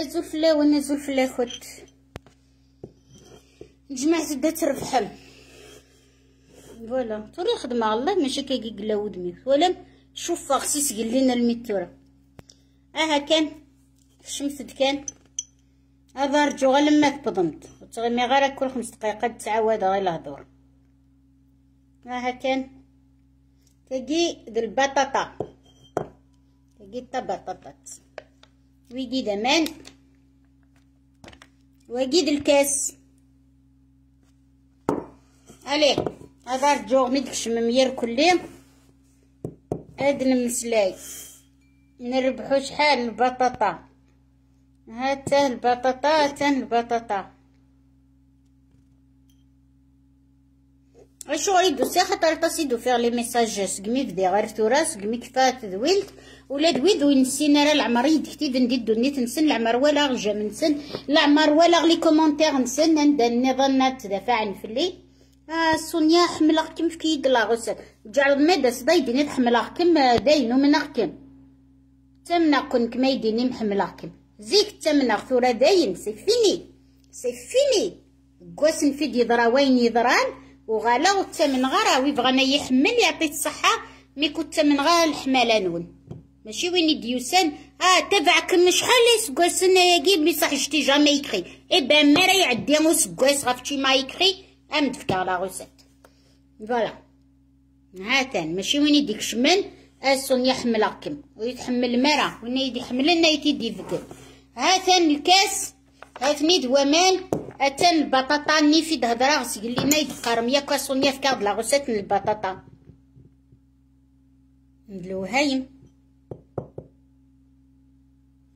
الزلفلاون الزلفلاخوت جماعة زبدة ربحهم فوالا توري خدمة الله ماشي كيكي قلا ودمي ولا شوف خصي قال لنا الميتورة اها كان الشمس كان هذا رجو غير لما تبضمت وتغمي غير كل خمس دقائق تعاود غير الهضور اها كان تجي البطاطا تجي تا بطاطات ويجي دمان واجيد الكاس عليه هذا رجوغ مدكش ممير كلي هاد المسلاي نربحو شحال البطاطا هاتا البطاطا هاتا البطاطا عشريدو سي خاطر تاسي دو فيغ لي ميساج سقمي فدي غير ثورا سقمي كفات دويلت ولا دويد وينسين راه العمر يد يدكتي دندي نيت نسن العمر ولا غجا نسن العمر ولا لي كومونتيغ نسن عند النظام تدافعن فلي آه سونيا حملاق كم في كيد لا غسل جعل مادا صدايدين آه، داين ومناق مناكم تمنا كون كما يديني محملاكم زيك تمنا ثورا داين سي فيني سي فيني كوسن في يضرا وين يضران وغالا والثمن غا راه بغانا يحمل يعطي الصحه مي كنت من غا الحماله نون ماشي وين يديوسان اه تبعك من شحال إيه، سكواسنا ياكي مي صح شتي جامي يكري اي بان ما راه يعدي مو سكواس غافتي ما يكري ام دفكا لا غوسات فوالا هاتان ماشي وين يديك شمن آه، يحمل اكم ويتحمل مرا وين يدي حملنا يتيدي فكر هاتان الكاس هاتني دوامان اتن البطاطا النيفيد هضره غسق لينا يدقرم يا كاسونيا فكاد من البطاطا ندلو هايم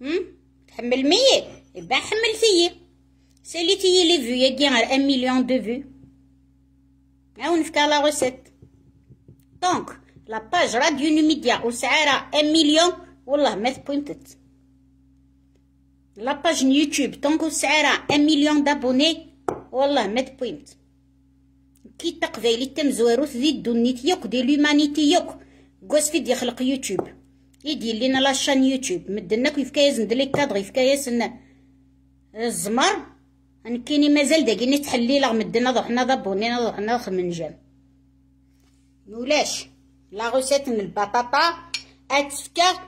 هم تحمل مية يبا فيا ساليتي لي فيو يا كي غير ان مليون دو فيو عاون لا لاغوسات دونك لاباج راديو نوميديا وسعرها ان مليون والله ما تبونتت لاباج يوتيوب طنكو سعرها ان مليون دابوني والله ما تبويمت كي تقبيلي تم زواروث ذي الدنيت دي لومانيتي يوك كواس في يخلق يوتيوب يدير لينا لاشان يوتيوب مدنا كيف يزند لي كادغ يفكا ياسن الزمر انا كيني مازال داكيني تحلي لا مدنا ضحنا ضبوني ضحنا جام نولاش لا روسيت من البطاطا اتسكر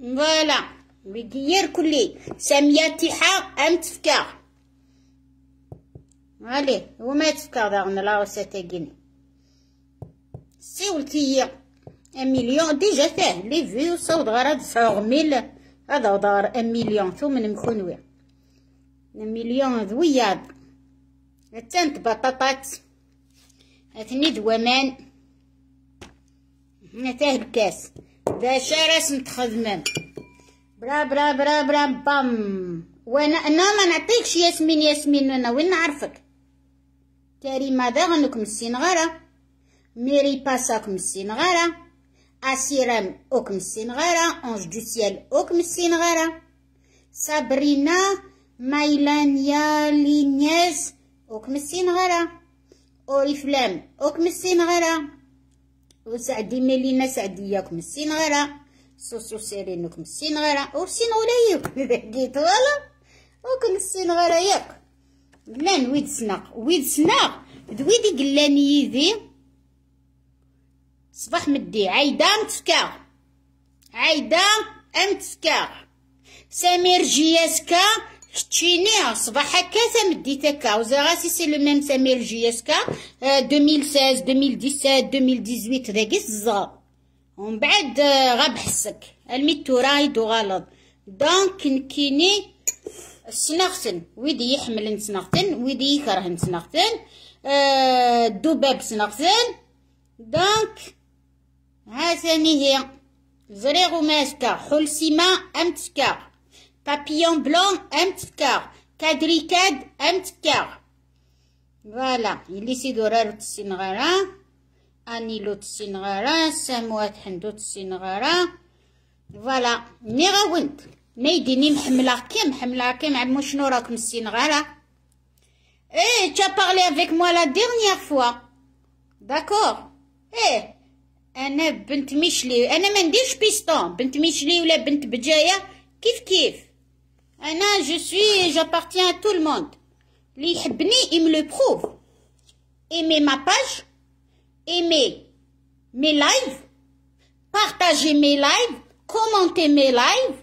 فوالا بيدير كلي ساميه تيحا ام تفكا عليه وما تفكا داغنا لا وساتاكين سيولتي ان مليون ديجا فيه لي فيو صوت غير هاد ميل هذا دار ان مليون ثمن مخنوي ان مليون ذوياد هتانت بطاطات هاتني دوامان هنا تاه الكاس باش رسم تخدمم برا برا برا برا بام وانا انا ما نعطيكش ياسمين ياسمين انا وين نعرفك كريمه داغنكم السنغره ميري باساكم السنغره اسيرام اوكم السنغره انج دو سيال اوكم السنغره صابرينا مايلانيا لينيز اوكم السنغره اوريفلام اوكم السنغره وسعدي مالينا سعدياكم السين غيرا سوسو سيرينكم السين غيرا وسين غيرها بحكيت ولا وكن السين غيرا ياك لان ويد سناق ويد سناق دويدي قلاني يدي صباح مدي عايدة متسكا عايدة أمتسكا سمير جياسكا كتشيني صباح هكا تمديت هكا وزاغا سي سي لو ميم سمير جي اس كا 2016 2017 2018 داكي الزا ومن بعد غبحسك الميتو راي دو غلط دونك نكيني سناختن ويدي يحمل سناختن ويدي يكره سناختن آه الدباب سناختن دونك ها ثاني هي زريغ ماسكا حلسمه امتسكا بابيون بلون ام تكاغ كادريكاد ام تكاغ فوالا يلي سيدو تسين تسينغارا أنيلو تسينغارا ساموات حندو تسينغارا فوالا مي غاونت ما يديني محملة كي محملة كي معلمو شنو راكم تسين ايه Eh, tu as parlé avec moi la dernière fois. أنا بنت ميشلي أنا ما نديرش بيستون بنت ميشلي ولا بنت بجاية كيف كيف Anna, je suis et j'appartiens à tout le monde. L'Ihbni, il me le prouve. Aimez ma page, aimez mes lives, partagez mes lives, commentez mes lives.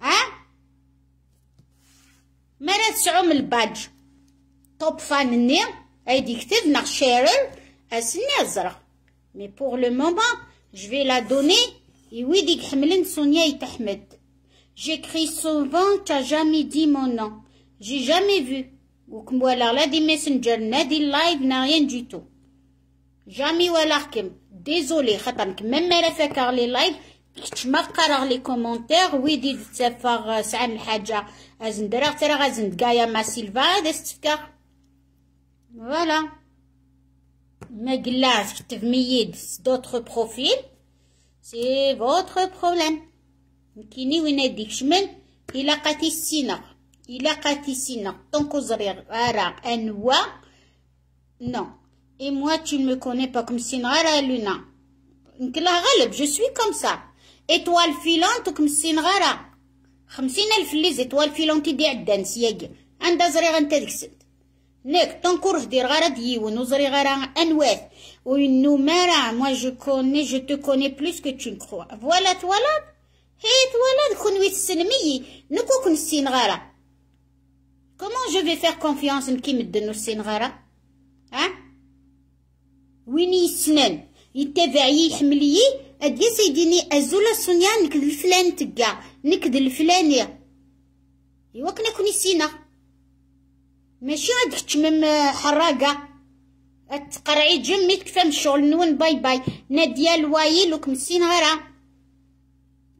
Hein? Mais si le badge, top fan, addictive, n'a sharer, Mais pour le moment, je vais la donner. Et oui, dit Sonia et Ahmed. J'écris souvent n'as jamais dit mon nom. J'ai jamais vu. Ou que moi, là, des Messenger, n'a des live, n'a rien du tout. Jamais ou alors Désolé, même elle a fais car les live, tu m'as les commentaires, oui, dit faire euh, ça un haja. Azendra, c'est la raison de Gaia ma Silva, Voilà. Mais glace, d'autres profils, c'est votre problème. Nikini wena dikchmen ila qati sina ila qati sina ton ko zri anwa non et moi tu ne me connais pas comme sina la luna nken je suis comme ça etoile filante comme sina garra 50000 les etoile filante di dans yaq anda nek ton ko rara gar diwon rara gar anwa ou nomara moi je connais je te connais plus que tu ne crois voilà toi هيت ولا كون تسلمي نكو كون السينغارة كومون جو في فير كونفيونس نكي مدنو السينغارة ها ويني سنن يتابعي يحملي ادي سيديني ازولا سونيا نكد الفلان تكا نكد الفلانية ايوا كنا كوني سينا ماشي غادي تكتمم حراقه تقرعي جمي تكفى من الشغل نون باي باي ناديه الوايل وكمسين غيرها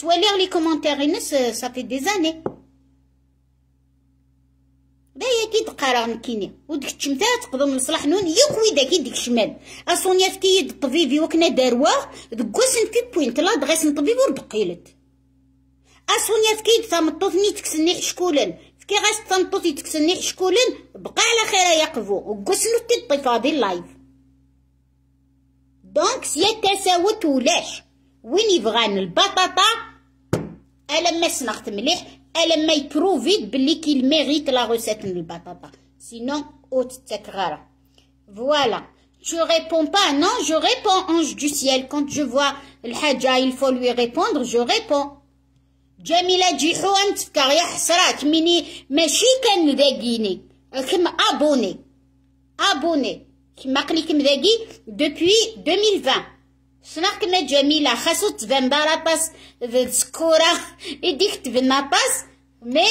تواليغ لي كومونتير ينس صافي دي زاني بايا كي دقا راه مكيني وديك التشمتة تقدم لصلاح نون يكوي داك ديك الشمال اصونيا فكي يد الطبيبي وكنا دارواه دك في بوينت لا دغيس طبيب وردقيلت اصونيا فكي يد تمطوط تكسني حشكولن فكي غاس تمطوط تكسني حشكولن بقى على خير يا يقفو وقسنو تي طيفادي اللايف دونك سيا تساوت ولاش Où niveau de la patate? Elle a mis son acte malheur. Elle a mis trop vite, parce mérite la recette de la patate. Sinon, autre secret. Voilà. Tu réponds pas? Non, je réponds ange du ciel. Quand je vois le Hadja, il faut lui répondre. Je réponds. Jamila Djirount, car il y a Sarah, Mimi, mes chéquen déguingue. Abonné, abonné. Ma chronique déguingue depuis 2020. شنو كنا جميلة خاصو تبان بارا باس سكورة يديك تبنا باس مي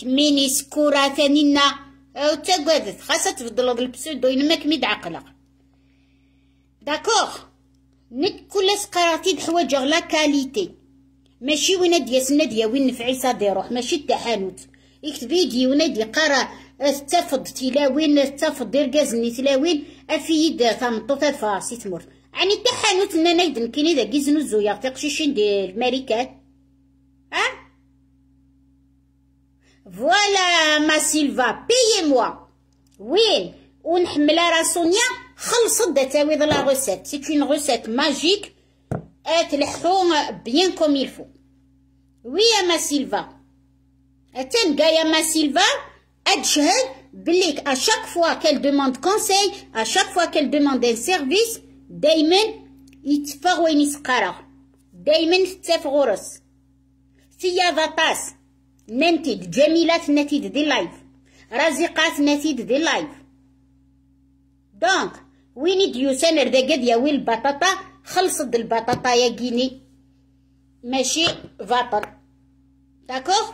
كميني سكورة ثانينا أو تقعدت خاصة تبدلو بالبسودو إنما كميد دعقلة داكوغ نت كل سقراتي دحوايج لا كاليتي ماشي وين سنة ديال وين نفعي صادي روح ماشي تا حانوت يكتبي دي وين دي قرا استفض تلاوين استفض درقازني تلاوين افيد تمطو فاسي تمرت C'est-à-dire qu'il y a des qui sont en de Hein Voilà, ma Silva, payez-moi. Oui, on a la raison, on a terminé de la recette. C'est une recette magique. Et on va hum, bien comme il faut. Oui, ma Et Tu sais, ma Sylva, je te à chaque fois qu'elle demande conseil, à chaque fois qu'elle demande un service... دايما يتفاغ وين يسقرا دايما تتاف غرس سيا فاطاس ننتد جميلات نتيد دي لايف رزقات نتيد دي لايف دونك وين سنر دا قد ياوي البطاطا خلصت البطاطا يا جيني ماشي فاطل داكوغ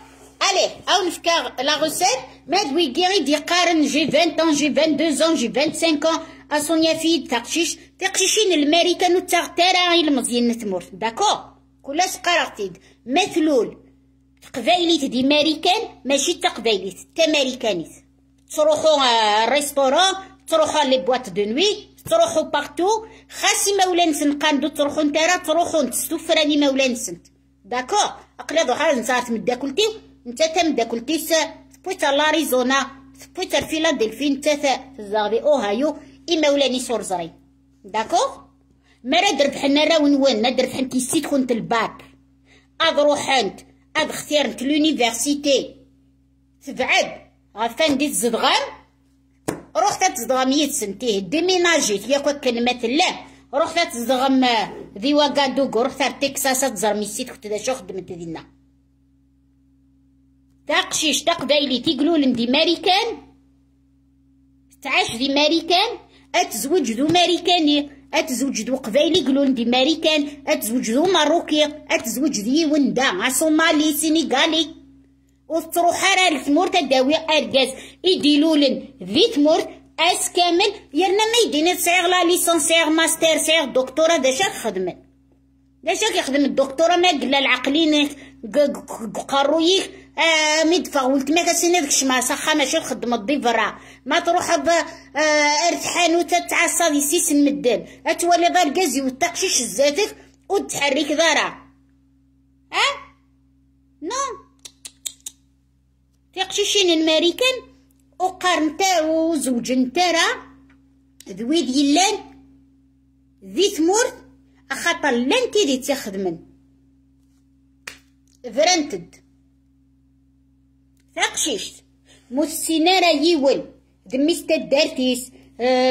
الي او نفكا لا روسيت ماد ويكيري دي قارن جي 20 ans جي 22 ans جي 25 ans اسونيا فيد تقشيش تقشيشين الماريكان وتا غير المزيان تمر داكو كلاش قرارتيد مثلول تقبايليت دي ماريكان ماشي تقبايليت تماريكانيت تروحو الريستوران آه، تروحو لي بواط دو نوي تروحو بارتو خاصي مولانسن قاندو تروحو نتارا تروحو نتستو فراني مولانسن داكو اقلا ضحى نزارت من داكلتي نتا تم داكلتي بويتا لاريزونا بويتا فيلادلفي نتا زاغي اوهايو المولاني سورزري داكوغ ما راه دربح راه ونوان ما دربح انت سيت كنت الباك اضروح روح انت اد اختيرنت لونيفرسيتي تبعد غفان ديت زدغام روح تزدغم يتسنتيه ديميناجيت ياك كان لا روح تزدغم ذي واكادوك روح تكساس تزرمي سيت كنت شو خدمت دينا تا قشيش تا قبايلي تيقلول دي ماريكان تعاش دي ماريكان اتزوج ذو ماريكاني اتزوج ذو قبايلي قلون دي ماريكان اتزوج ذو ماروكي اتزوج ذي وندا صومالي سينيغالي وتروح على الثمور تداوي ارجاز يديلولن ذي ثمور اس كامل يرنا ما يدينا سيغ لا ليسونسيغ ماستر سيغ دكتورة داشا خدمه ليش يخدم الدكتوره ما قلا العقلين قرويك آه مدفع ولتماك سينادك ما صخا ماشي خدمة الضفرة ما تروح ب آه ارتحان وتتعصب سم المدن اتولي بالقزي وتقشيش زاتك وتحرك ها اه نو تقشيشين الماريكان وقارن تا وزوج نتا ذويد يلان ذي ثمورت خاطر لا انت اللي تخدمن فرنتد تقشيشت مستنارة يول دميس تدارتيس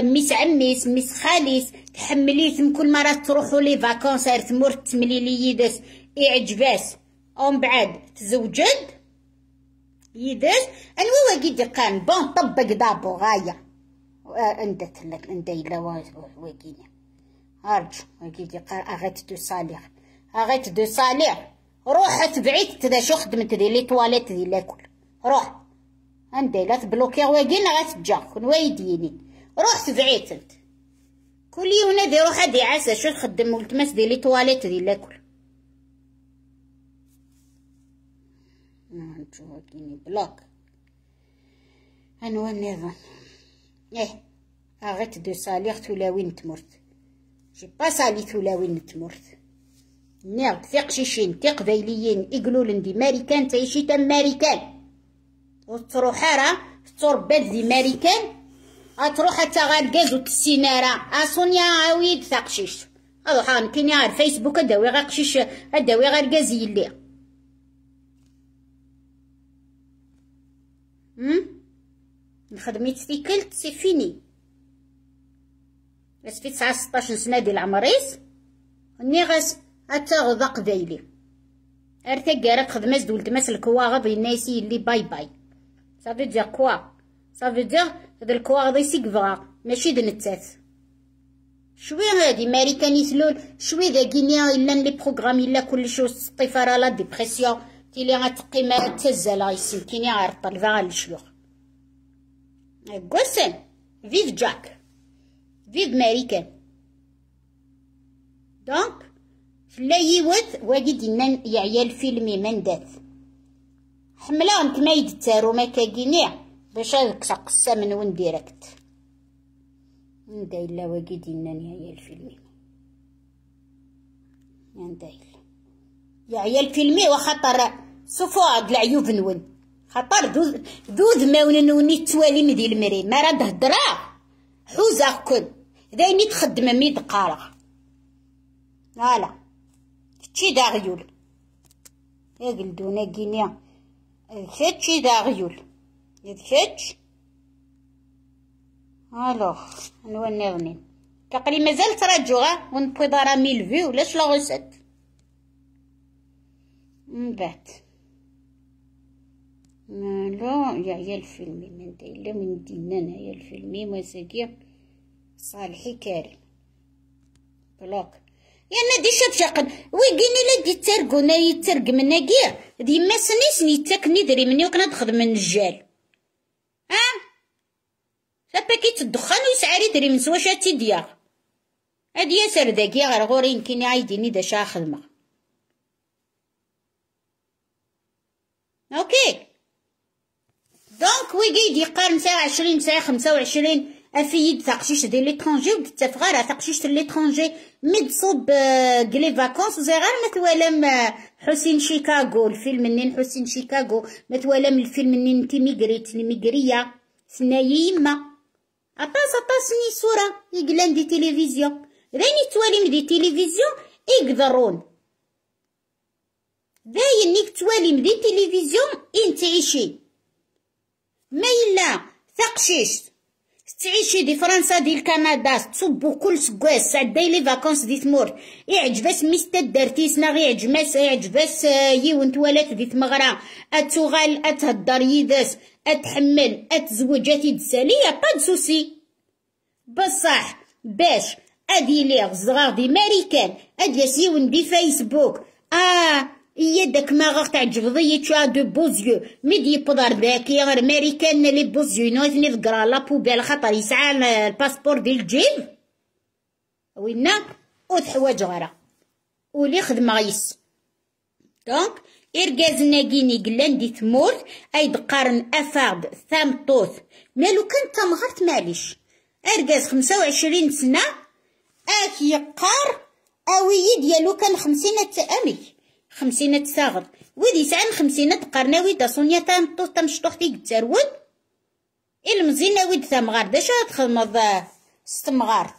ميس عميس ميس خاليس تحمليتم كل مرة تروحوا لي فاكونس ارتمور تملي لي يدس اعجباس اون بعد تزوجد يدس انوا واقيدي قان بون طبق دابو غاية آه، اندت لك اندي الا واقيني ارجو ويقول اغيت دو صالح اغيت دو صالح روح تبعيت تدا شو خدمت دي لي تواليت دي لاكل روح عندي لا تبلوكي واكين غتجا كون وايديني روح تبعيت انت كل يوم نادي روح هادي عسى شو تخدم ولتمس دي لي تواليت دي لاكل نرجو آه، كيني بلوك انوا نظن ايه اغيت دو صالح تولاوين تمرت جي با لي ثلاوين تمرت نيغ تي قشيشين تي قبايليين إقلولن ماريكان تعيشي تم ماريكان راه تصور دي ماريكان أتروح حتى غالكاز وتسينارا أصونيا عاويد تقشيش هذا حان كيني على الفيسبوك أداوي غير قشيش أداوي غا ركاز يلي نخدمي تيكلت سي فيني بس في 19 سنة ديال العمريس ني غاس أتاغ ذا قبايلي أرتا خدمه خدماس دولت ماس الكواغض يناسي اللي باي باي صافي دير كوا صافي دير هاد الكواغض فغا ماشي دنتات شوي هادي ماريكاني سلول شوي ذا كينيا إلا لي بروغرام إلا كلشي وسطيفة راه لا ديبخسيون تيلي غتقي ما تزال كينيا غير طلفا غير الشيوخ كوسن فيف جاك فيف ماريكان دونك فلاي وث واجد من يعيا فيلمي من دات حملا نتما يدتارو ما كاكينيع باش هاك من وين ديريكت ندايلا واجد ينان من دايلا ندايلا عيال فيلمي وخاطر سوفو عاد العيوب نون خاطر دوز دوز ماون نوني توالي مدي المري ما راه تهضرا كل داين تخدم مي دقارة فوالا تشي دا غيول يقل قلدونا قينيا كتشي دا غيول يد الوغ نواني غنين تقريبا مازال تراجو غا ونبوي دارا ميل فيو لاش لا غوسات من بعد لا يا يا الفيلمي من دايلا من دينا انايا الفيلمي مساكين صالحي كريم بلوك يعني دي شاقن ويقيني لا دي ترقونا يترقمنا كير دي ما سنيسن يتاكن يدري مني وكنا تخدم من الجال ها فباكيت الدخان ويسعى دري من سواشا تيديا هادي ياسر داكي غير غوري يمكن يعيديني داشا خدمة اوكي دونك ويجي يدي قارن ساعة عشرين ساعة خمسة وعشرين افيد تقشيش ديال ليترونجي وقلت غير تقشيش ليترونجي ميد صوب كلي فاكونس زي غير متوالم حسين شيكاغو الفيلم منين حسين شيكاغو متوالم الفيلم منين تيميغريت الميغريه سنايي يما اطاس اطاس ني صوره يقلان دي تلفزيون توالي من دي تيليفزيون يقدرون داين نيك من دي تلفزيون انتعيشي ما الا تقشيشت تعيشي دي فرنسا ديال كندا تصبو كل سكواس عداي لي فاكونس دي تمور يعجبس ميستا دارتيسنا غير يعجبس يعجبس آه، يون توالات دي تمغرا اتوغال اتهدر يداس اتحمل اتزوج يا با دسوسي بصح باش ادي لي غزغار دي ماريكان ادي يون دي فيسبوك اه يدك ما غاق تعجبض تشا دو بوزيو ميدي بودار باكي غير ماريكان لي بوزيو نوثني لا لابوبال خاطر يسعى الباسبور ديال الجيب وينا وتحواج غرا ولي خدمة غيس دونك إرجازنا كيني قلان دي تمورت أيد قارن أفاغد طوث مالو كان تمغرت معليش إرجاز خمسة وعشرين سنة أكي قار أوي ديالو كان خمسين تأمي خمسين ساغر وذ سعن خمسين قرناوي دا سونيا تان طوط تمشطوح تيك تزرود المزينا ويد تمغار دا شا تخدمض ستمغار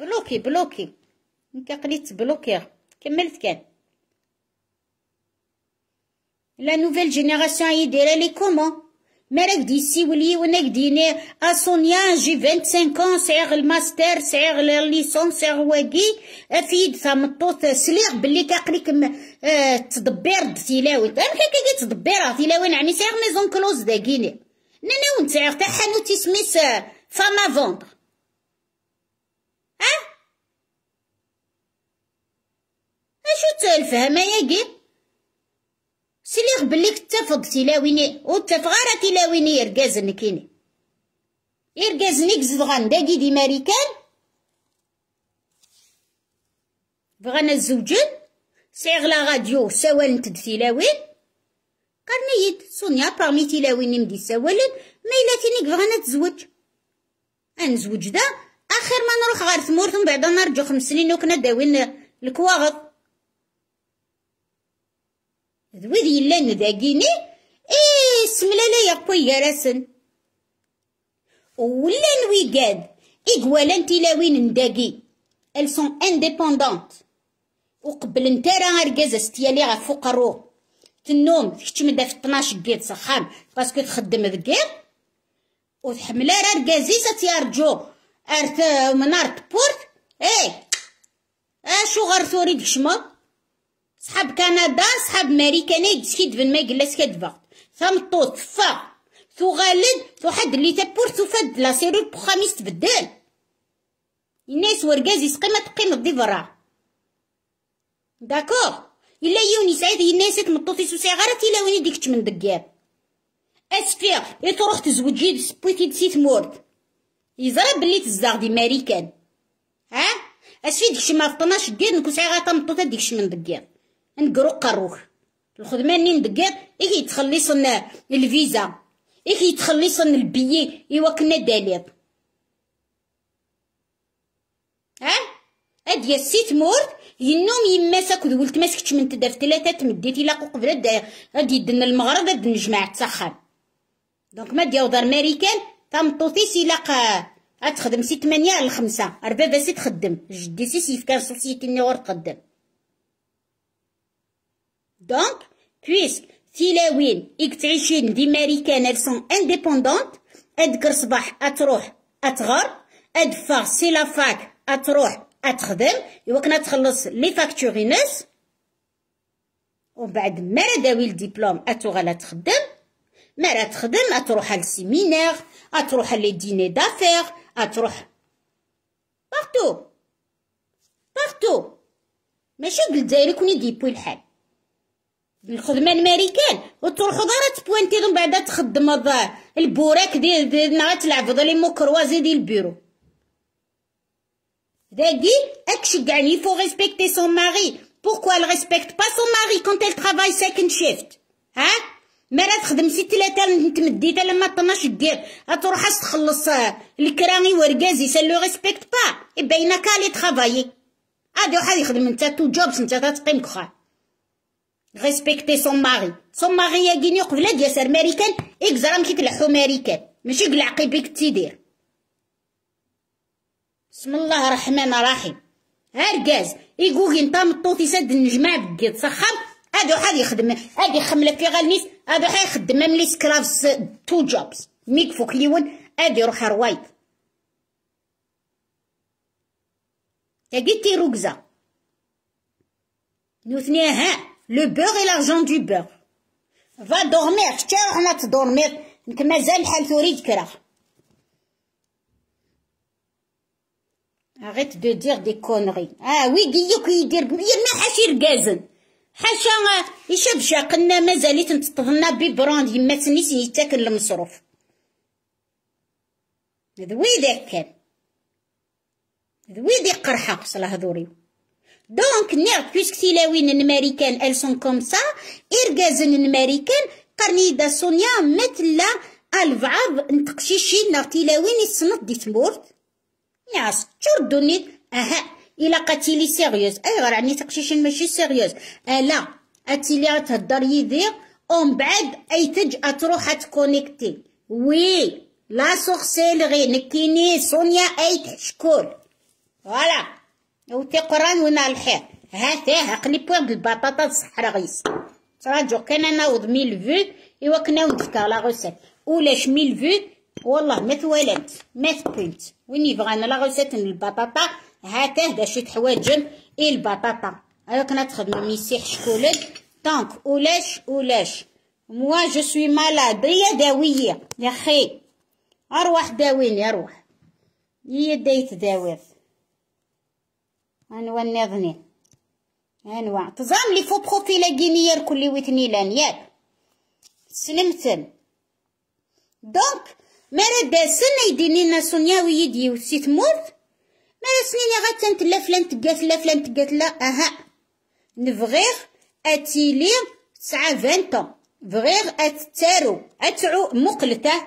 بلوكي بلوكي نتا قريت بلوكي كملت كان لا نوفيل جينيراسيون يديرها لي كومون مالك دي يسيول يون ديني اسونيا جي 25 ans سعيغ الماستر سعيغ الليسون سعيغ واكي افيد ثمطوط سليغ بلي كاقليك آه تدبير تلاوت انا كي تدبير تلاوين يعني سعيغ ميزون كلوز داكيني نانا ونت سعيغ تا حانوت سميس فاما فوندر ها اشو تالفهم ياكي سليغ بليك تفض تلاويني وتفغ غير تلاويني يرقازن كيني يرقازنيك زدغان داكي دي ماريكان بغانا الزوجين سعيغ لا غاديو سوال نتد تلاوين قرنيت سونيا باغمي تلاويني مدي سوالين ما إلا تينيك بغانا تزوج أنزوج دا آخر ما نروح غير ثمورت من نرجو خمس سنين وكنا داوين الكواغط ذوذي لان ذاقيني إيه سملا لا يقوي يرسن ولان ويقاد إقوالا تلاوين نداقي ألسون اندبندانت وقبل انترا عرقزة استيالي غفوق رو تنوم تكتم في 12 قيد سخام باسكو تخدم ذقير وتحمل عرقزيزة تيارجو أرث منار تبورت إيه أشو غرثوري تشمو صحاب كندا صحاب ماريكانا تسكيد بن ما قلاس ثم طوط فا ثو غالد ثو حد اللي تبور ثو فد لا سيرو بخاميس تبدل الناس ورقاز يسقي ما تقيم دي برا داكور الا يوني سعيد الناس تمطوطي سوسي إلا تيلاويني ديك من دقاب أسفير اي تروح تزوج يد سبويتي دسي تمورد يزرب بلي تزاغ دي ماريكان ها أسفير ديكش ما فطناش كير نكون سعيغه تمطوطه ديكش من دقاب نقرو قروك منين دقيق إيه لنا الفيزا إيه لنا البيي إيوا كنا داليض ها ادي سيت السيت مورد ينوم يماس اكد ولتماس كتش من تدار ثلاثه تمديت الى قبل غادي يدن المغرب غاد نجمع تسخن دونك ما دياو دار ماريكان سي الى غتخدم سي 8 على 5 ربابا سي تخدم جدي سي كان سوسيتي نور تقدم Donc, puisque تلاوين يكتعيشين دي ماريكان elles انديبوندونت indépendantes أدكر صباح أتروح أتغر أدفع سي لافاك أتروح أتخدم يوكنا تخلص لي فاكتوري وبعد ومن بعد ما داوي الدبلوم لا تخدم ما تخدم أتروح للسيمينار أتروح لي ديني دافير أتروح بارتو بارتو ماشي قلت لك كوني ديبوي الحال الخدمه الماريكان وترخضها راه تبوانتي من بعد تخدم البوراك ديال تلعب غتلعبوا لي مكروازي ديال البيرو داكي اكشي كاع لي فو ريسبكتي سون ماري بوركوا ال ريسبكت با سون ماري كونت ال ترافاي ساكن شيفت ها مرا تخدم سي ثلاثه تمديتا لما 12 دير غتروح تخلص آه، الكراني ورقازي سا لو ريسبكت با باينه لي ترافايي هادي واحد يخدم انت تو جوبس انت تقيم كخا غيسبكتي سون ماري سون ماري يا كيني قبل ياسر ماريكان اكزرا مكي تلحو ماريكان ماشي قلع قيبيك تيدير بسم الله الرحمن الرحيم هرقاز يقوغي نتا مطوطي ساد النجمة بكيت صخم هادو حاد يخدم هادي خملة في غالنيس هادو حاد يخدم ملي سكرافس تو جوبس ميك فوك ليون هادي روح روايط تاقيتي روكزة نوثنيها ها لو بوغ اي لارجون دو بوغ فا دورمير حتى رحنا تدورميغ نك مازال بحال تريد كرا Arrête دو دير دي كونغي آه وي قيك يدير ما حاشي ركازن حاشا يشد شاقنا مازالي تنتطلنا ببراند يما تنيس يتاكل المصروف ذوي ذاك كان ذوي ذي قرحه صلاه دوري دونك نيغ بيسك سيلاوين الامريكان السون كوم سا إرغازن الماريكان قرنيدة سونيا مثل البعض نتقشيشي نغتيلاوين السنط دي تمورت ناس تشور أها إلا قاتيلي سيريوز أي غير عني تقشيشين ماشي سيريوز ألا أتيلي غتهضر يدي اون بعد أي تج اتروح تكونيكتي وي لا سوغسيل غي نكيني سونيا أيت شكون فوالا وتقران ونا الحيط هاتاه هقلي بوان بالبطاطا الصحرا غيس تراجو كان ناوض ميل فود ايوا كناود فكا لا غوسيت ولاش ميل فود والله ما توالنت ما تبنت وين يبغانا لا غوسيت البطاطا هاتاه باش يتحواجن اي البطاطا ايوا كنا تخدمو ميسيح شكولد دونك ولاش ولاش موا جو سوي مالاد هي داويه يا خي اروح داويني اروح هي دايت داوير انواع نظني انواع تزام لي فو بروفيل غينيير كلي ويتني لان ياك سنمتن دونك مرا يديني لنا سونيا ويدي وسي تموت مرا سنين غا لا فلان تقاتلا فلان تقاتلا اها نفغيغ اتيلي تسعة فانتون فغيغ اتتارو اتعو مقلته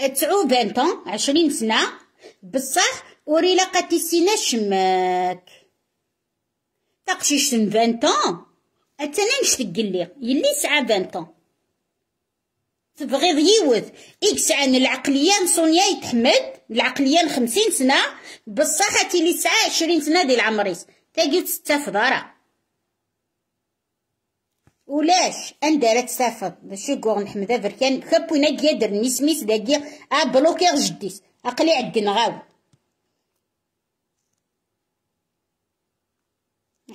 اتعو فانتون عشرين سنة بصح وري الا قد شماك تقشيش تقشيش فانتون اتانا نشتق لي يلي سعى فانتون تبغيض يوث اكس عن العقليه نصونيا يتحمد العقليه خمسين سنه بصح هاتي لي سعى عشرين سنه ديال تاقيو تاقيت تستفضرا ولاش اندارا تسافر باش يقول نحمد افريكان خبونا كيدر نسميس داكيا ا ابلوكيغ جديس اقلي عندنا غاوي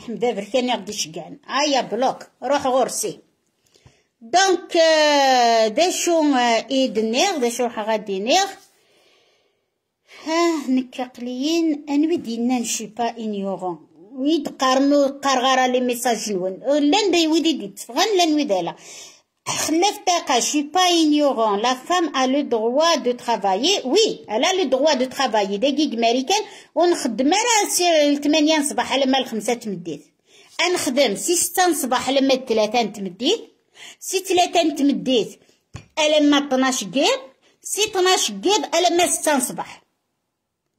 حمدا بركاني غدي شقان هيا بلوك روح غرسي دونك دا ايد نيغ دا غادي نيغ ها نكاقليين انوي دينا نشي با انيوغون ويد قارنو قرغرا لي ميساج نون لان دا ويدي ديت فغان لان ويدالا Ah, je suis pas ignorant. La femme a le droit de travailler. Oui, elle a le droit de travailler. Des américains.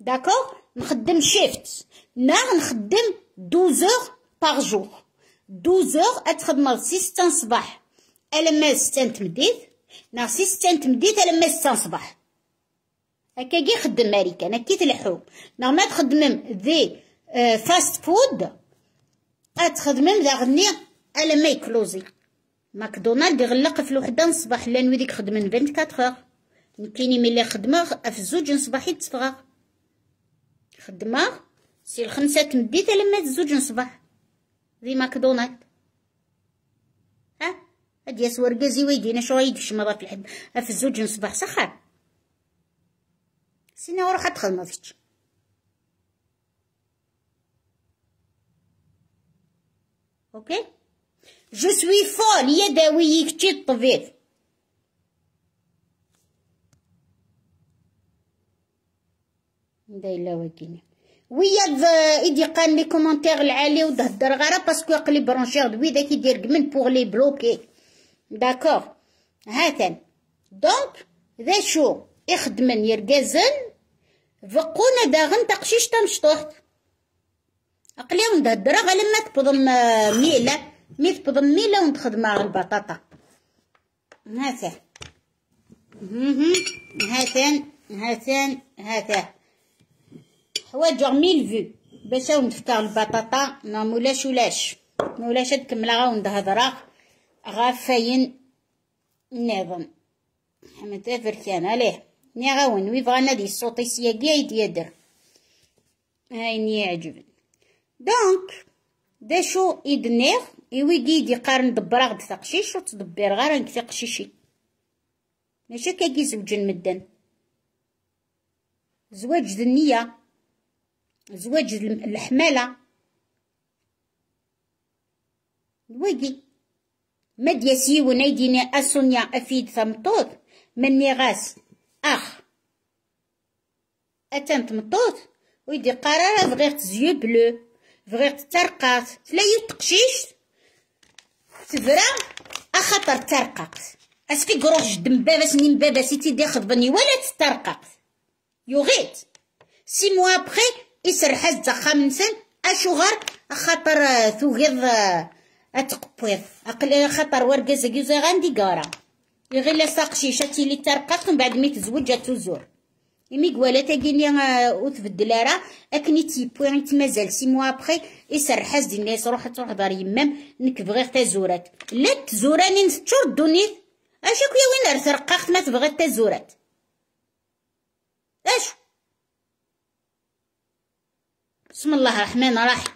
D'accord On 12 heures par jour. 12 heures, elle fait six heures par ألما ستان تمديت ناقصي ستان تمديت ألما ستان صباح هكا كي خدم انا كي تلحو ما تخدمم ذي فاست آه، فود اتخدمم ذا غني ألما يكلوزي ماكدونالد يغلق في الوحدة نصباح لان ويديك خدم بنت كاتخاغ يمكنني ملي خدمة في الزوج نصباح تفغاغ خدمة سي الخمسة تمديت لما زوج نصباح ذي ماكدونالد هادي يا سوار ورقازي ويدينا شو هيدي في الحب في الزوج نصبح سخان سينا وراه خا ما فيش اوكي جو سوي فول يدوي يكتي الطبيب لا وكيني ويا ايدي قال لي كومونتير العالي وتهضر غير باسكو يقلي برونشير دوي داك يدير كمن بوغ لي بلوكي داكوغ هاتن. دونك ذا شو يخدمن يرقزن فقونا داغن تقشيش تنشطوح أقليهم دهدرا غا لما تبضم ميلة مي تبضم ميلة ونتخدم على البطاطا هاتا هاتان هاتان هاتا حوايج ميل في باش نفتح البطاطا ما ولاش ولاش مولاش تكملها غا وندهضرا غافين نظم حمد افركان عليه نغاون ويبغانا دي الصوت سياقي يدير هاين يعجبن دونك دا شو ادنيغ ايوي قيدي قارن دبراغ د تقشيش وتدبر غير انك تقشيشي ماشي كاكي زوجن مدن زواج د النية زواج الحمالة ويقي مد ونيديني أسونيا أفيد ثمطوط من نغاس أخ أتان تمطوط ويدي قرارة بغيت زيو بلو بغيت ترقات لا يتقشيش تبرا أخطر ترقات أسكي قروش دم بابا سنين بابا سيتي داخل بني ولا تترقات يغيت سي موا بخي يسرحز تخا من سن أشغر أخطر ثوغيض اتقبيض اقل خطر ورقز جوزا غندي قارا يغلى ساقشي ساقشيشه تيلي ترقق من بعد ما تزوج تزور يمي قوالا تاقيني وتبدل راه أكني تي بوين مازال سي موا أبخي يسر حاس دي الناس روح تروح دار يمام نك بغيغ زورات لا تزوراني نتشور الدونيت أشاك يا وين رترقاقت ما تبغي زورات أش بسم الله الرحمن الرحيم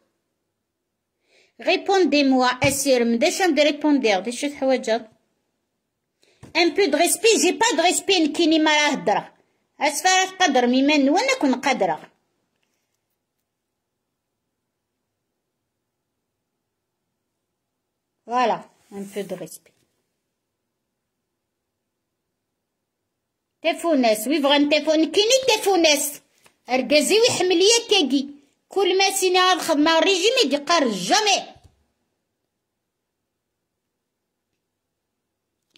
Répondez-moi, assurez-moi de répondre, Un peu de respect, j'ai pas de respect, en respect. hadra. Asfara tqadr miman, wana kun qadra. Voilà, un peu de respect. تفونس ويبغى تفون كيني تفونس ارقزي ويحمل des كاكي كل ما سينا خدمه ريجيم يدي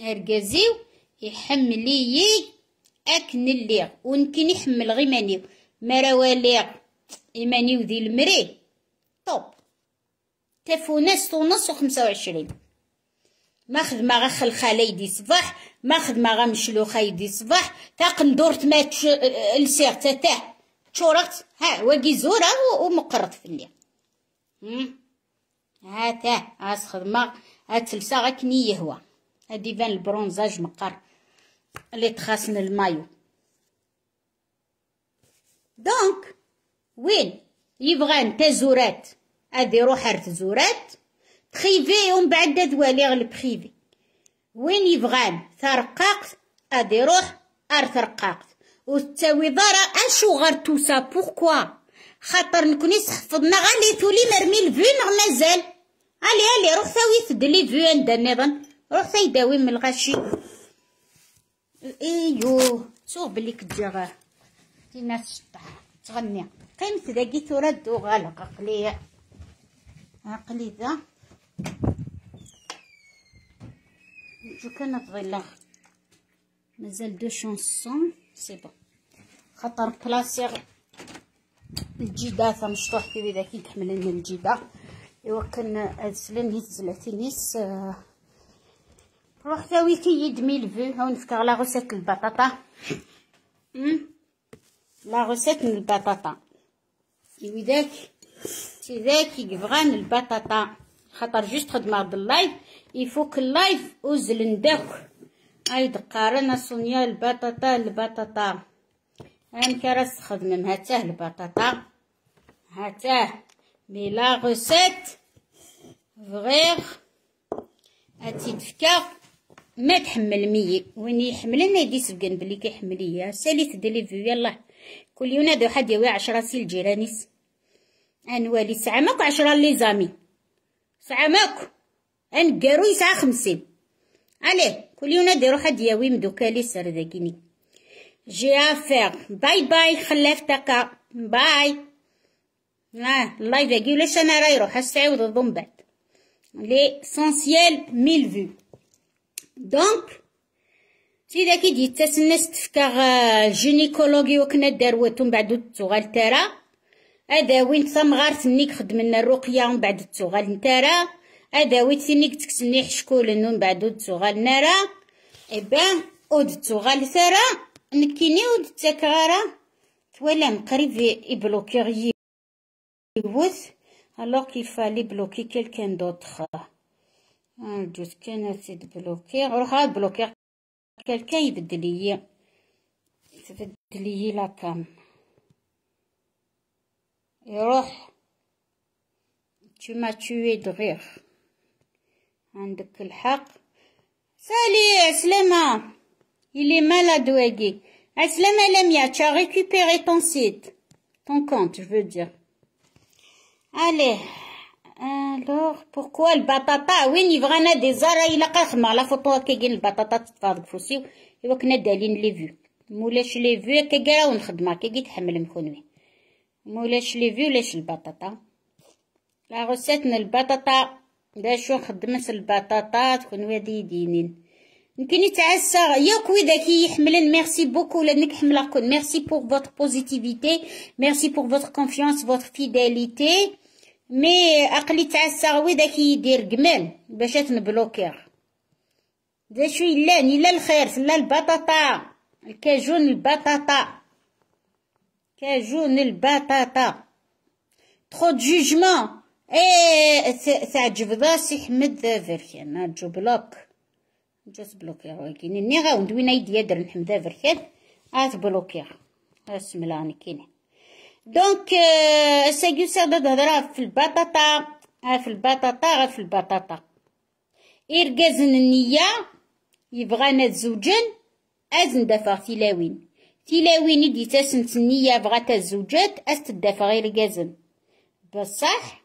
أرجازيو يحمليي أكن الليغ ونكن يحمل غي مانيو مراواليغ إيمانيو ذي المري طوب تفوناس تونس وخمسة وعشرين ما غخل خالي دي يدي صباح ما غمشلو خالي دي صباح تاقن دورت ما تش... لسيغ تتاه تشورت ها واقي زورة ومقرط في الليل هاتا هاس خدمة هات تلسا غا كني هادي فان البرونزاج مقر اللي تخاصن المايو دونك وين يبغى نتا زورات هادي روح هرت زورات تخيفي ومن بعد دواليغ غل بخيفي وين يبغان ترقاقت هادي روح ارث ترقاقت وتساوي ضرا انشو غير توسا بوركوا خاطر نكوني سخفضنا غالي ثولي مرمي الفو مازال علي علي روح ثاوي ثد لي فو عند النظام روح يداوي من الغاشي ايو شوف بلي في ناس شطح تغني قيمت داكي ترد وغلق عقلي عقلي ذا جو كانت ظلا مازال دو شونسون سي بون خاطر بلاصيغ الجدافة مشطوح كيف داكي تحمل الجيدا الجدة ايوا كان هاد السلام هي زلعتي نيس آه روح ساوي يدمي الفو هاو نفكر لا غوسيت البطاطا لا غوسيت من البطاطا كي ذاك كي ذاك يبغان البطاطا خاطر جوست خدمة هاد اللايف يفوك اللايف وزلن داك هاي دقارنا صنيا البطاطا البطاطا هاني كراس خدمة هاته البطاطا هاته مي لا غوسيت فغيغ هاتي تفكر ما تحمل مي وين يحملنا يدي سبقن بلي كيحمل ليا ساليت ديليفيو يلا كل يوم نادو حد يوي عشرة سيل جيرانيس انوالي ساعة ماك عشرة لي زامي ساعة ماك انقارو يسعة خمسين عليه كل يوم نادي روح حد يوي مدوكالي سرداكيني جي افير باي باي خلاف تاكا باي اه اللايف يقول ليش انا راه يروح هستعود من بعد لي سونسيال ميل فيو دونك سيدا كي ديت الناس تفكاغ جينيكولوجي وكنا داروات ومن بعد تارا ترى وين تمغار سنيك خدمنا الرقيه ومن بعد نتارا ترى وين سنيك تكسني حشكولن ومن بعد تغال نرى ايبان ود تغال سارا نكيني ود تكارا تولا مقريب يبلوكي يوث الوغ لي بلوكي كيلكان دوطخ Un, juste qu'un, c'est de bloquer. Rouh, ah, bloquer. Quelqu'un, il veut délier. Il veut délier la cam. Oh, tu m'as tué de rire. Un, de, le droit. Salut, Eslema Il est malade, ou aigui. les miens, tu as récupéré ton site. Ton compte, je veux dire. Allez. الوغ بوركوا البطاطا وين يبغى نادي زارا الا قاخمه فوطو فطوه كيقول البطاطا تتفاض بفوسيو ايوا كنا دالين لي فيو مولاش لي فيو كيقراو نخدمها كيقي تحمل مكونوي مولاش لي فيو لاش البطاطا لا غساتنا البطاطا باش نخدمس البطاطا تكون وادي دينين يمكن يتعسى ياك وذاك يحملن ميرسي بوكو لانك حملاكم ميرسي بور فوتر بوزيتيفيتي ميرسي بور فوتر كونفيونس فوتر فيداليتي مي عقلي تاع الساغوي داك يدير قمال باش تنبلوكيغ دا شو يلان لا الخير سلا البطاطا الكاجون البطاطا كاجون البطاطا تخو جوجمون ايه تاع ذا سي حمد فركان جو بلوك جو بلوكيغ ولكن ني غاوند وين يدير نحمد فركان ات بلوكيغ اسملاني كاينه دونك السيد سعداد هضره في البطاطا في البطاطا غير في البطاطا إرقازن النية يبغانا تزوجن أزن دافغ تيلاوين تيلاوين يدي تاسنت النية بغاتا الزوجات غير إرقازن بصح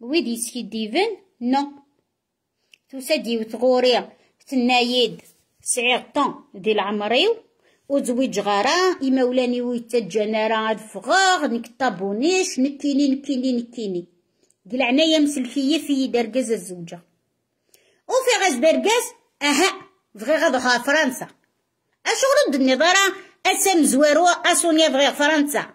ويدي ديفن نو توسدي وتغوري تنايد سعير طون ديال عمريو وزويج غارا إمولاني ويتجانا راه فغاغ نكتابونيش نكيني نكيني نكيني قلعنا يا مسلكية في درقز الزوجة وفي غاز درقز أها فغي غضوها فرنسا أشغل الدنيا ضارا أسم زوارو أسونيا فغي فرنسا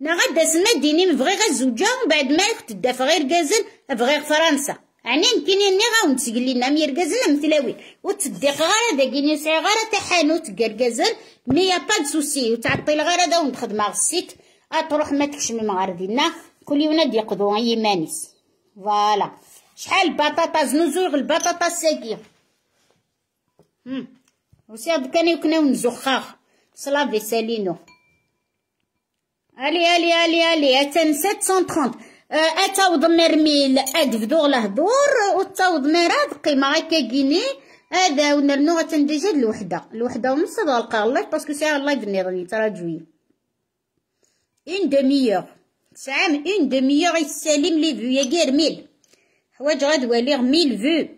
نغد اسمه ديني فغي غاز زوجة بعد ما يخت الدفغير قازن فغي فرنسا يعني يمكن اني غنتقلينا نعم ميرقازن مثلاوي وتديق غير داكين يسعي غير تحانوت كركازل مي با سوسي وتعطيل غير هذا ونخدم غير السيت اتروح ما تكشمي مغاردينا كل يوم اي مانيس فوالا شحال البطاطا زنوزوغ البطاطا هم وسي هاد كان يكناو ونزخاخ سلافي سالينو الي الي الي الي تنسات 730 آه، اتاو ضمير ميل اكفدو غلا هدور وتاو ضمير هاد غي كاكيني هذا ونرنو غتنديجا الوحده الوحده ونص هاد القرلايف باسكو ساعه اللايف نيضني تراجوي اون دوميوغ تسعام اون دوميوغ يسالم لي فيو غير ميل حوايج غادواليغ ميل فيو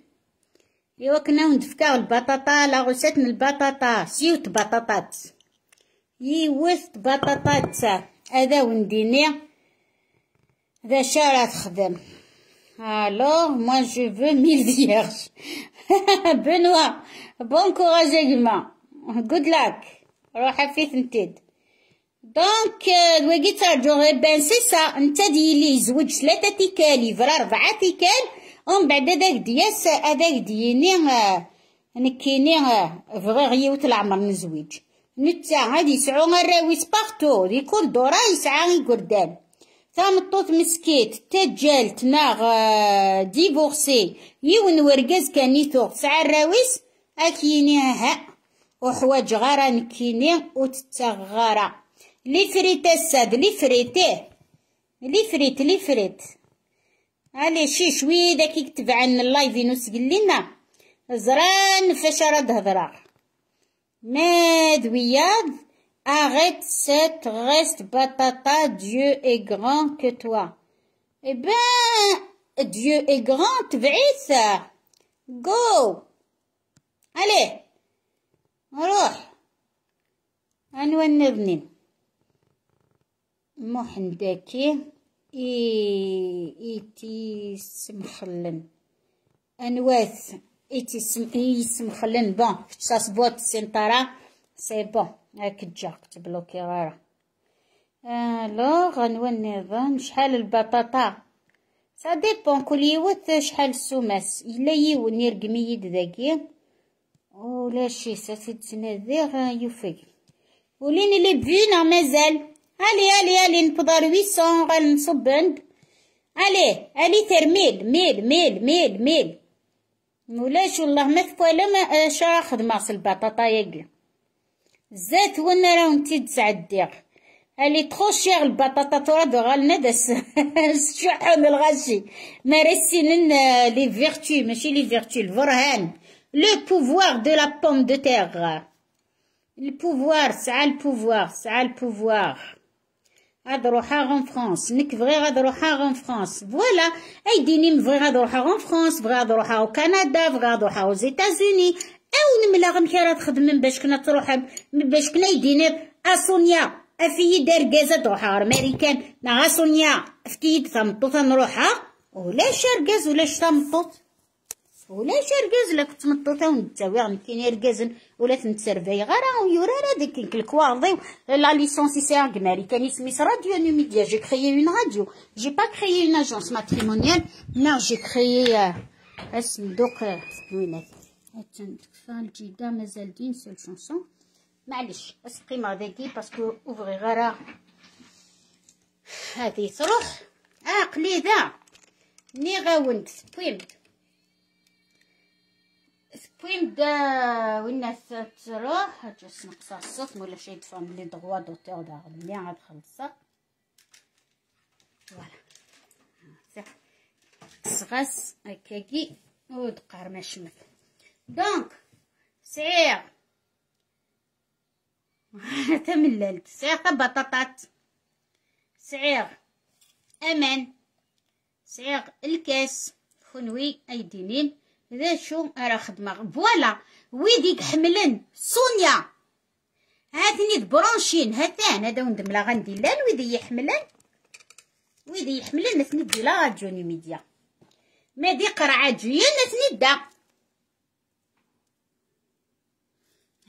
ايوا كنا وندفكاو البطاطا لا غوسات من البطاطا سيوت بطاطات يوث بطاطات هذا وندينيه باش راه تخدم الو moi جو فو ميل vierges بنوا بون كوراج يما جود لاك روح في نتيد دونك الواقي جوغي بان سي سا انت ديلي زوج ثلاثه تيكال يفرا ربعه تيكال ومن بعد هذاك دياس هذاك ديني نكيني فغي غيوت العمر نزويج نتا غادي يسعو الراويس باغتو ديكور دورا يسعى يقردان ثام الطوط مسكيت تجلت ناغ ديفورسي يون ورقز كانيثو تسعى الراويس اكيني ها وحواج غارة نكيني وتتغارة لي فريت الساد لي فريته لي فريت لي فريت علي شي شوي داكي كتب عن اللايفين وسقلينا زران فشرد راه تهضر ما Arrête cette reste, bah, patata, Dieu est grand que toi. Eh ben, Dieu est grand, tu vas ça. Go! Allez! On va On va voir. Et. Et. Et. Et. Et. Bon. Ça se C'est bon. هاك جا تبلوكي راه الوغ غنوى النظام شحال البطاطا سا ديبون كل يوت شحال السوماس الا يون يرقم يد داكي ولا شي ساتي تنادير آه، يوفي وليني لي بفينا مازال الي الي الي نبضر ويسون غنصب عند الي الي ترميل ميل ميل ميل ميل ولاش والله ما ما آه، شاخد خدمه البطاطا يقلب بزات وانا راه نتي تسعديق الي تخو شير البطاطا تراد غالنا داس الشحون الغاشي ما راسين لي فيرتي ماشي لي فيرتي الفرهان لو بوفوار دو لا بوم دو تيغ البوفوار سعى البوفوار سعى البوفوار غاد روحها غون فرونس نك بغي غاد روحها غون فرونس فوالا ايديني بغي غاد روحها غون فرونس بغي غاد روحها كندا بغي غاد روحها زيتازوني او نملا غم راه تخدم باش كنا تروح باش كنا يدينا اسونيا افي دار كازا دوحار امريكان نا اسونيا افتيد تمطوط نروحها ولا شركاز ولا شتمطوط ولا شركاز لا كنت مطوطه ونتاوي غنكين ركازن ولا تنتسرفاي غير يورا راه ديك الكواضي لا ليسونس سي ان ماريكاني راديو نو ميديا جي كريي اون راديو جي با كريي اون اجونس ماتريمونيال نو جي كريي الصندوق وينات غنجي كاع مازال دين سول شونسون معليش اسقي مع ذاكي باسكو اوفري غرا هذه تروح عقلي ذا ني غاوند سبوين سبويمد سبويمد والناس تروح جوست نقصها الصوت مولا شي يدفع ملي دغوا دوتور دا ملي عاد خلصها فوالا صح تسغاس هكاكي ودقار ما شمت دونك سير تمللت سير بطاطات سير أمان سير الكاس خنوي أيدينين ذا شو أرا خدمة فوالا ويديك حملن سونيا هاتني برونشين هاتان هذا وندملا غندي لا ويدي يحملن ويدي يحملن نسني دي لا جوني ميديا قرعه قرعاجيين نسني دا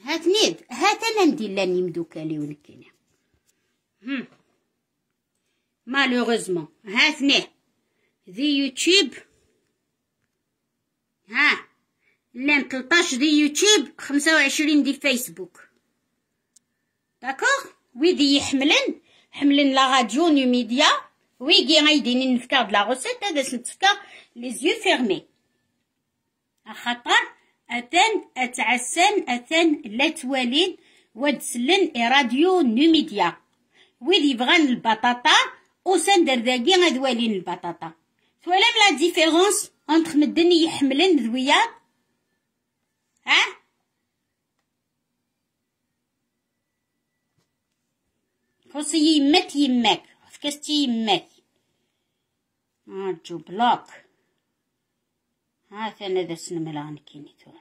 هاتني هات انا ندير لاني مدوكالي ونكينا مالوغوزمون هاتني ذي يوتيوب ها لان 13 دي يوتيوب 25 دي فيسبوك داكوغ ويدي يحملن حملن لا راديو نيو ميديا كي غيديني نفكر د لا غوسيت هذا نتفكر لي زيو فيرمي خاطر أتن أتعسن أتن لا توالين ودسلن إراديو نوميديا ويدي بغان البطاطا وسندر داكي غاد والين البطاطا توالم لا ديفيرونس انتخ مدني يحملن ذويا ها خصي يمات يماك فكستي يماك ارجو آه، بلوك ها ثانا ذا سنملان كيني توا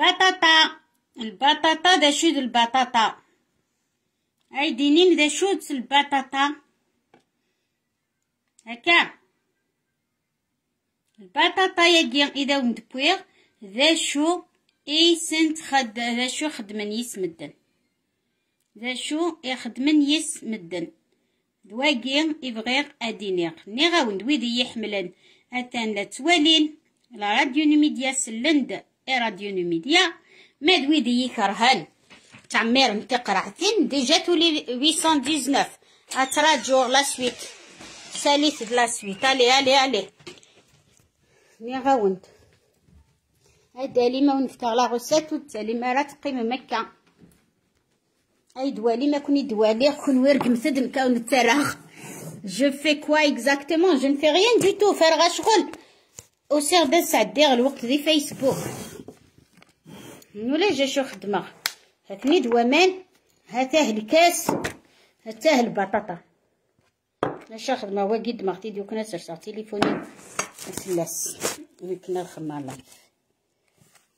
البطاطا البطاطا دا شود البطاطا دينين دا شود البطاطا هكا البطاطا يجي إذا وندبويغ ذا شو اي سنت خد ذا شو خدمن يسمدن ذا شو يخدمن يسمدن دواقي يبغيغ ادينيغ نيغا وندويدي يحملن اتان لا توالين لا راديو نميديا سلند اي راديو نوميديا مادوي دي يكرهن تعمير تقرعتين ديجا تولي 819 اتراجور لا سويت ساليت د لا سويت الي الي الي ني هاد لي ما نفتح لا و تالي ما راه تقيم مكه اي دوالي ما كوني دوالي كون ويرك مسدم كون التراخ جو في كوا اكزاكتومون جو نفي غيان دو تو فارغه شغل وسير بس سادير الوقت دي فيسبوك ولا جا شو خدمه هاتني دوامان هاتاه الكاس هاتاه البطاطا اش خدمه هو قد ما خديت دوك ناس صار تليفوني نسلاس يمكن الله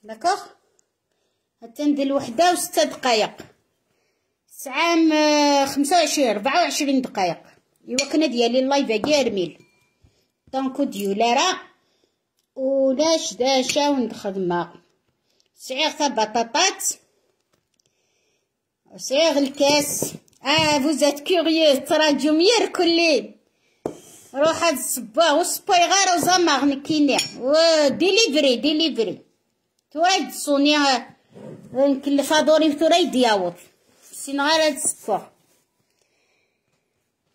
داكوغ هتندير وحده وستة دقائق سعام خمسة وعشرين ربعة وعشرين دقائق إوا كنا ديالي اللايف كارميل دونك ديولارا ولاش داشا وندخل معاكم سعيغ تاع بطاطات وسعيغ الكاس اه فوزات كوريوز تراجو مير كلي روح هاد الصبا وصباي غير وزماغ نكيني وديليفري ديليفري ترايد صوني نكلف دوري ترايد ياوط سين غير هاد الصبا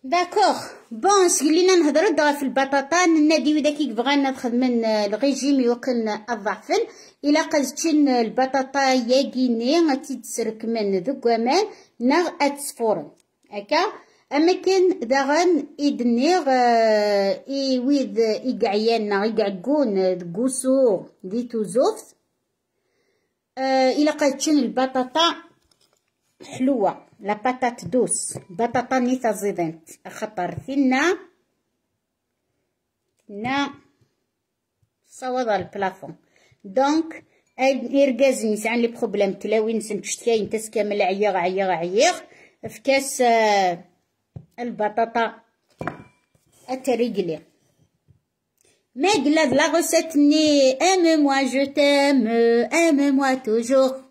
داكوغ بون سقلينا نهضرو دغا في البطاطا ناديو داك يبغانا تخدمن الغيجيم يوكلنا الضعفن الا قزتين البطاطا ياكيني تيتسرك من ذوك ناغ اتسفورن هكا اما كان داغن ادنيغ اي ويد اقعيانا يقعقون دكوسو دي توزوفت الا قزتين البطاطا حلوه لا باتات دوس بطاطا نيتا زيفنت خطر فينا فينا صوض البلافون دونك إرجاز نسعى لي بروبليم تلاوي نسن تشتاين تاس كامل عيغ عيغ عيغ كاس البطاطا التريقلي Mais لا recette ني aime-moi, جو تيم aime-moi توجور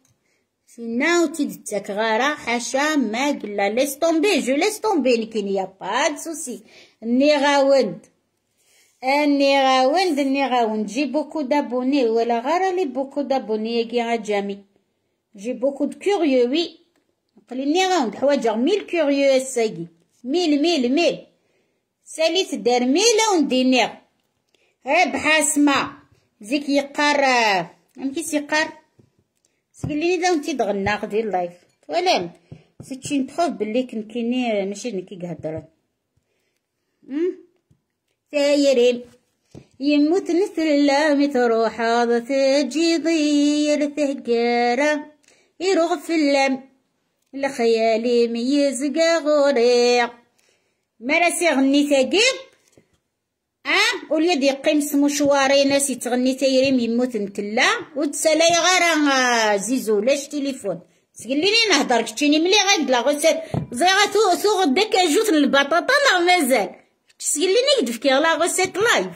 ناو وتيدتك غارة حاشا ما قلا ليس طومبي جو ليس طومبي لكن يا با سوسي ني غاوند اني غاوند اني غاوند جي بوكو دابوني ولا غارة لي بوكو دابوني كي غاجامي جي بوكو د وي قلي ني غاوند حوايج ميل كوريو الساكي ميل ميل ميل سالي تدار ميل وندينيغ ربحة سما زيك يقار أم كيس يقار لي اذا انت تغنى غدي اللايف ولام ستشي نتخوف بلي كنت كيني ماشي نكي قهدرت سايرين يموت نسلام تروح هذا تجي ضير ثقارة يروغ في اللام لخيالي ميزقا غوريق مرسي غني ثقيل اه وليد يقيم سموشواري ناس يتغني تيريم يموت نتلا وتسالاي غير آه، زيزو لاش تليفون سقليني نهضر كتشيني ملي غير لا غا تو سوغ داك جوث البطاطا لا مازال سقليني كدفكي لا غسل لايف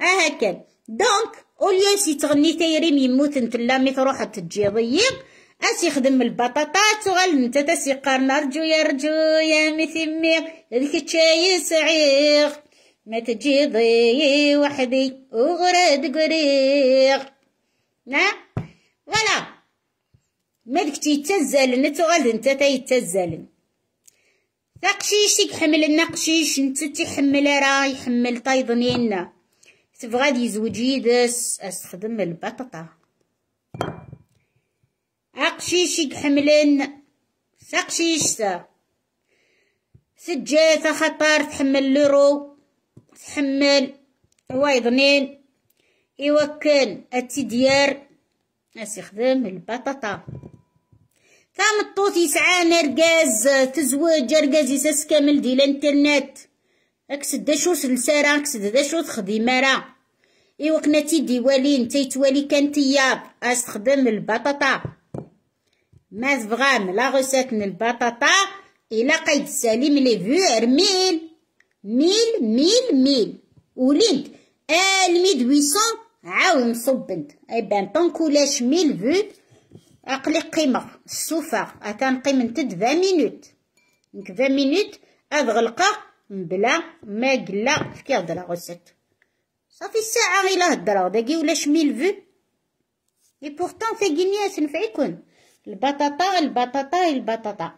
اه هكا دونك سي يتغني تيريم يموت نتلا مي تروح تجي ضيق اس يخدم البطاطا تغل انت تسيقار نرجو يا رجو يا مثمي هذيك تشاي سعيق ما تجيضي وحدي وغرد قريق نعم ولا ما دك تيتزلن تغل انت تيتزلن تقشيشك حمل النقشيش انت تحمل راي حمل طيضنينا تبغى يزوج يدس استخدم البطاطا أقشيشك حملن سقشيش سجيتا خطار تحمل لرو تحمل هو يضنين يوكل التديار ناس يخدم البطاطا ثم الطوط يسعى نرقاز تزوج رقاز يساس كامل ديال الانترنت اكسد داشو سلسارة اكسد داشو تخدي مارا ايوا كنا تيدي والين تيتوالي كان تياب استخدم البطاطا ما تبغام لا غوسات من البطاطا الا قيد سليم لي فيو عرميل ميل ميل ميل ولد الميد ويسون عاون صبنت اي بان طنكولاش ميل فود اقلي قيمة السوفا اتان نتد فان مينوت دونك فان مينوت هاد بلا ما قلا كي هدرا غوسيت صافي الساعة غيلا هضرا داكي ولاش ميل فود اي بورتون تاكيني تنفعيكم البطاطا البطاطا البطاطا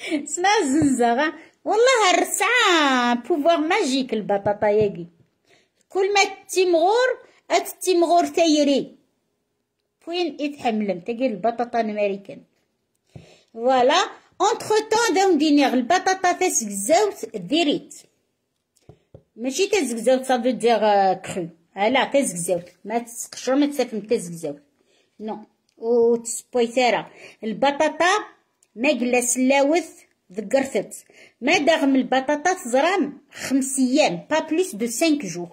اسمها الزنزغة والله الرسعة بوفوار ماجيك البطاطا ياكي كل ما تيمغور تيمغور تايري وين اتحملم تاكي البطاطا الامريكان فوالا اونتخ طون داو دينيغ البطاطا تزكزاوت ديريت ماشي تزكزاوت صافي دير كرو لا تزكزاوت ما تسقشر ما تسافم تزكزاوت نو و البطاطا ماقلا سلاوث ذكرثت ما داغم البطاطا زرام خمس ايام با بليس دو سانك جوغ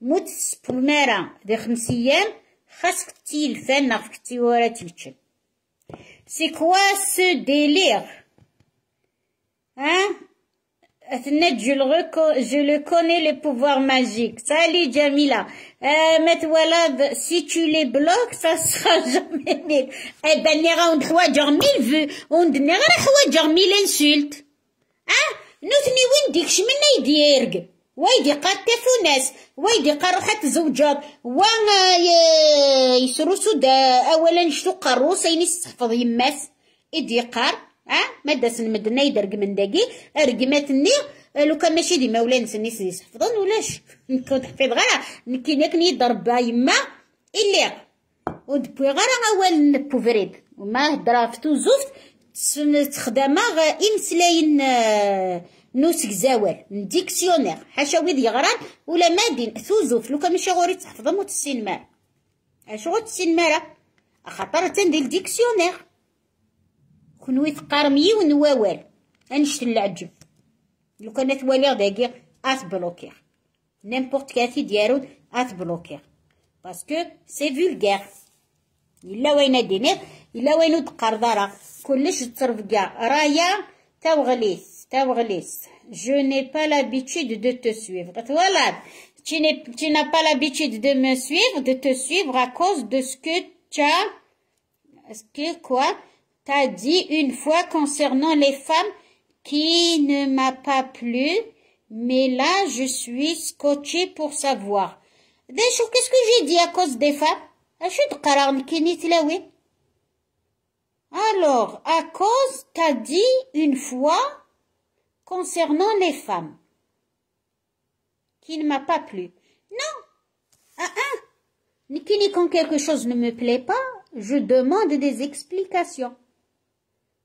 موت سبرمارا دي خمس ايام خاصك تيلفان نافك تيورا تيتشن سي كوا سو ديليغ ها je le, recon... je le connais, les pouvoirs magiques. Salut Jamila. Euh, Metwalad, si tu les bloques, ça sera jamais mille. Eh ben, n'ira on trois genre mille vues. On n'ira trois genre mille insultes. Hein? نوتني وين ديك شمنا يديرك ويدي قاد تفوناس ويدي قاروح تزوجات وان يسروسو دا اولا شتو قروس اين يستحفظ يماس ادي قار اه مادسن مدنا يدرقمن داكي رقماتني لو كان ماشي ديما ولا نسني سني حفظن ولاش كنت حفيظ غير نكيناك يضرب يما إلا ودبوي غير اول بوفريد وما هضره في توزوفت تخدمها إمسلاين آه، نوسك زوال ديكسيونير حاشا ويد يغران ولا مادين ثوزوف لو كان ماشي غوري تحفظهم وتسين مال اشغل تسين مالا خاطر تندير ديكسيونير kunwi teqqarem yiwen n wawal annect n leɛǧeb lukan ad t-waliɣ dagi ad t bloquer. n'importe kan i d-yarud ad t-blokiɣ parce que c'est vulgaire Il wayen ad d-iniɣ yella wayen ur d-teqqareḍ ara kullec d ttrebga raya taweɣlis taweɣlis je n'ai pas l'habitude de te suivre tu n'as pas l'habitude de me suivre de te suivre à cause de ce que tu as ce que quoi T'as dit une fois concernant les femmes qui ne m'a pas plu, mais là, je suis scotché pour savoir. qu'est-ce que j'ai dit à cause des femmes ah, alors, à cause, t'as dit une fois concernant les femmes qui ne m'a pas plu. Non, ah, ah. quand quelque chose ne me plaît pas, je demande des explications.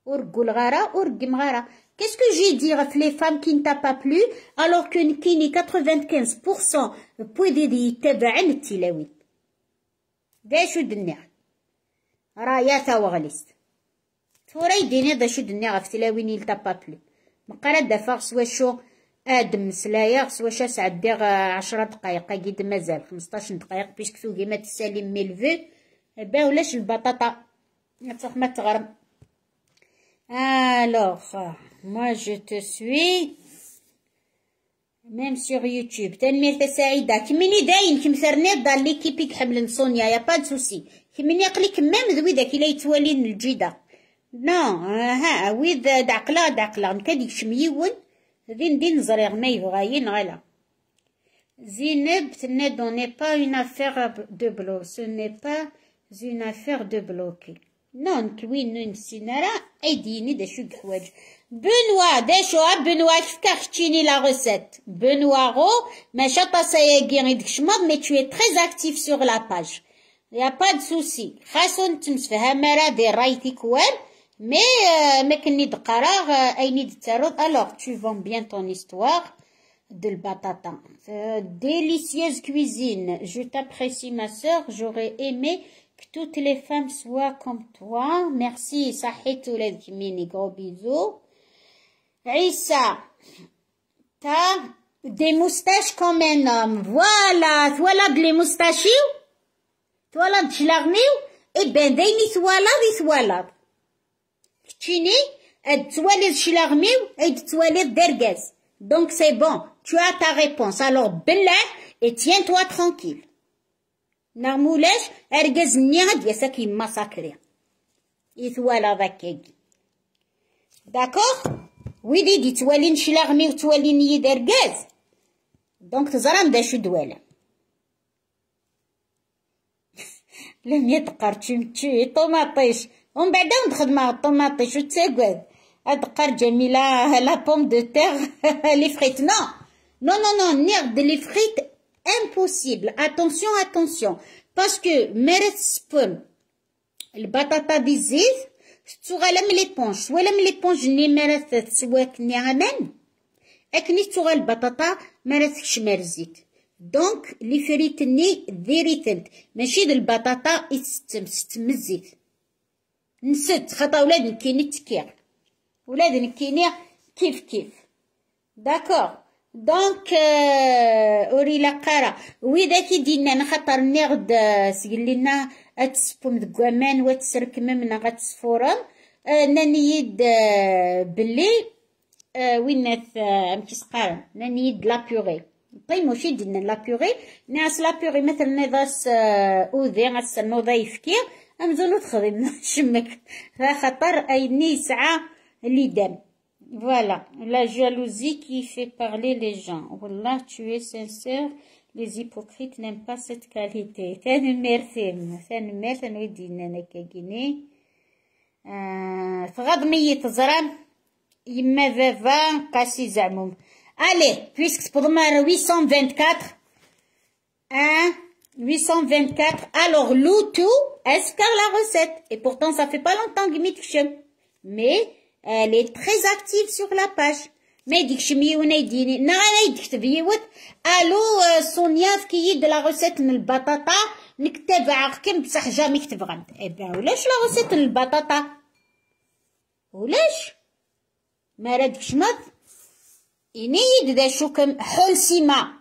ور غارة ور غارة جي que j'ai dit à les femmes بلو ne t'a كيني 95% alors que دي 95% بويدي التلاوين داشو دنيا رايا يا توا توري ديني داشو دنيا غف تلاوين يلتا با بلو مقرا دافا سوا شو ادم مسلايا سوا شا دير عشرة دقائق قيد مازال 15 دقائق بيش كيما ما تسالي ميلفي با ولاش البطاطا ما تغرم Alors, moi je te suis même sur YouTube. Tenmir Tessaïda. Kimini Dain, Kim Sernet, dans l'équipe Sonia, y'a pas de souci. même qu'il Non, d'Akla, d'Akla, vin din Zineb, ce n'est pas une affaire de bloc, ce n'est pas une affaire de bloc. Non, tu ne nessin ara ad e yini d acu Benoît, tu as Benoît la recette. Benoît mais je passe à i de tkecmeḍ mais tu es très actif sur la page. Y a pas de souci. Xas ur nettemsefham ara di ray tikwal, mais makken i d-qqareɣ Alors, tu vends bien ton histoire. de la patate. Euh, délicieuse cuisine. Je t'apprécie, ma sœur. J'aurais aimé que toutes les femmes soient comme toi. Merci. Sahitou les Gros bisous. Issa, t'as des moustaches comme un homme. Voilà. Toi là de les tu Toi là de l'armée. Eh ben, دايمي ثوالد يثوالد كتشيني اد Tu شلارميو et de درغاز Donc, c'est bon. tu as ta réponse alors belle et tiens-toi tranquille نامولاش ارجز غادي يساك مساكري ساكري يتوالا ذاكيكي داكوغ ويدي دي توالين شلاغمي وتوالين يد ارجاز دونك تزران دا دوالا لم يدقر تشي طوماطيش ومن بعد نخدم الطوماطيش وتساقد ادقر جميله لا بوم دو تيغ لي فريت نو نو نو نو نيغ لي فريت impossible. Attention, attention. Parce que مرتسبون البطاطا بالزيت تغلم ليبونش ولا من ليبونش ني مرات تسواك نعمان اكني تغل البطاطا مراتكش مرزيت دونك لي فريتني ديريتنت ماشي د البطاطا يتستم ستم الزيت نسد خطا ولاد كيني تكير ولاد كيني كيف كيف داكور دونك اوري لا قرا ويداتي دينا خاطر ني غد سقلينا اتسبم دك امان واتسركممنا غاتسفورم نانيد بلي وينات امكي سقارن نانيد لا بيغي طيمو شي دينا لا بيغي ناس لا بيغي مثل نضاس اوذي غتسنو كي امزونو تخدم شمك خاطر ايني ساعه لي دم Voilà, la jalousie qui fait parler les gens. Wallah, tu es sincère, les hypocrites n'aiment pas cette qualité. une Allez, puisque pour moi 824, hein, 824, alors l'outou est-ce qu'à la recette. Et pourtant, ça fait pas longtemps que mais الي تري اكتيف سوغ لا باج ما يديكش ميون يديني نا انا يدكتب يوت الو سونيا كيد لا غوسيت من البطاطا نكتب عقكم بصح جامي كتب غنت ايبا ولاش لا غوسيت من البطاطا ولاش ما رادكش مض ينيد دا شوكم حول سيما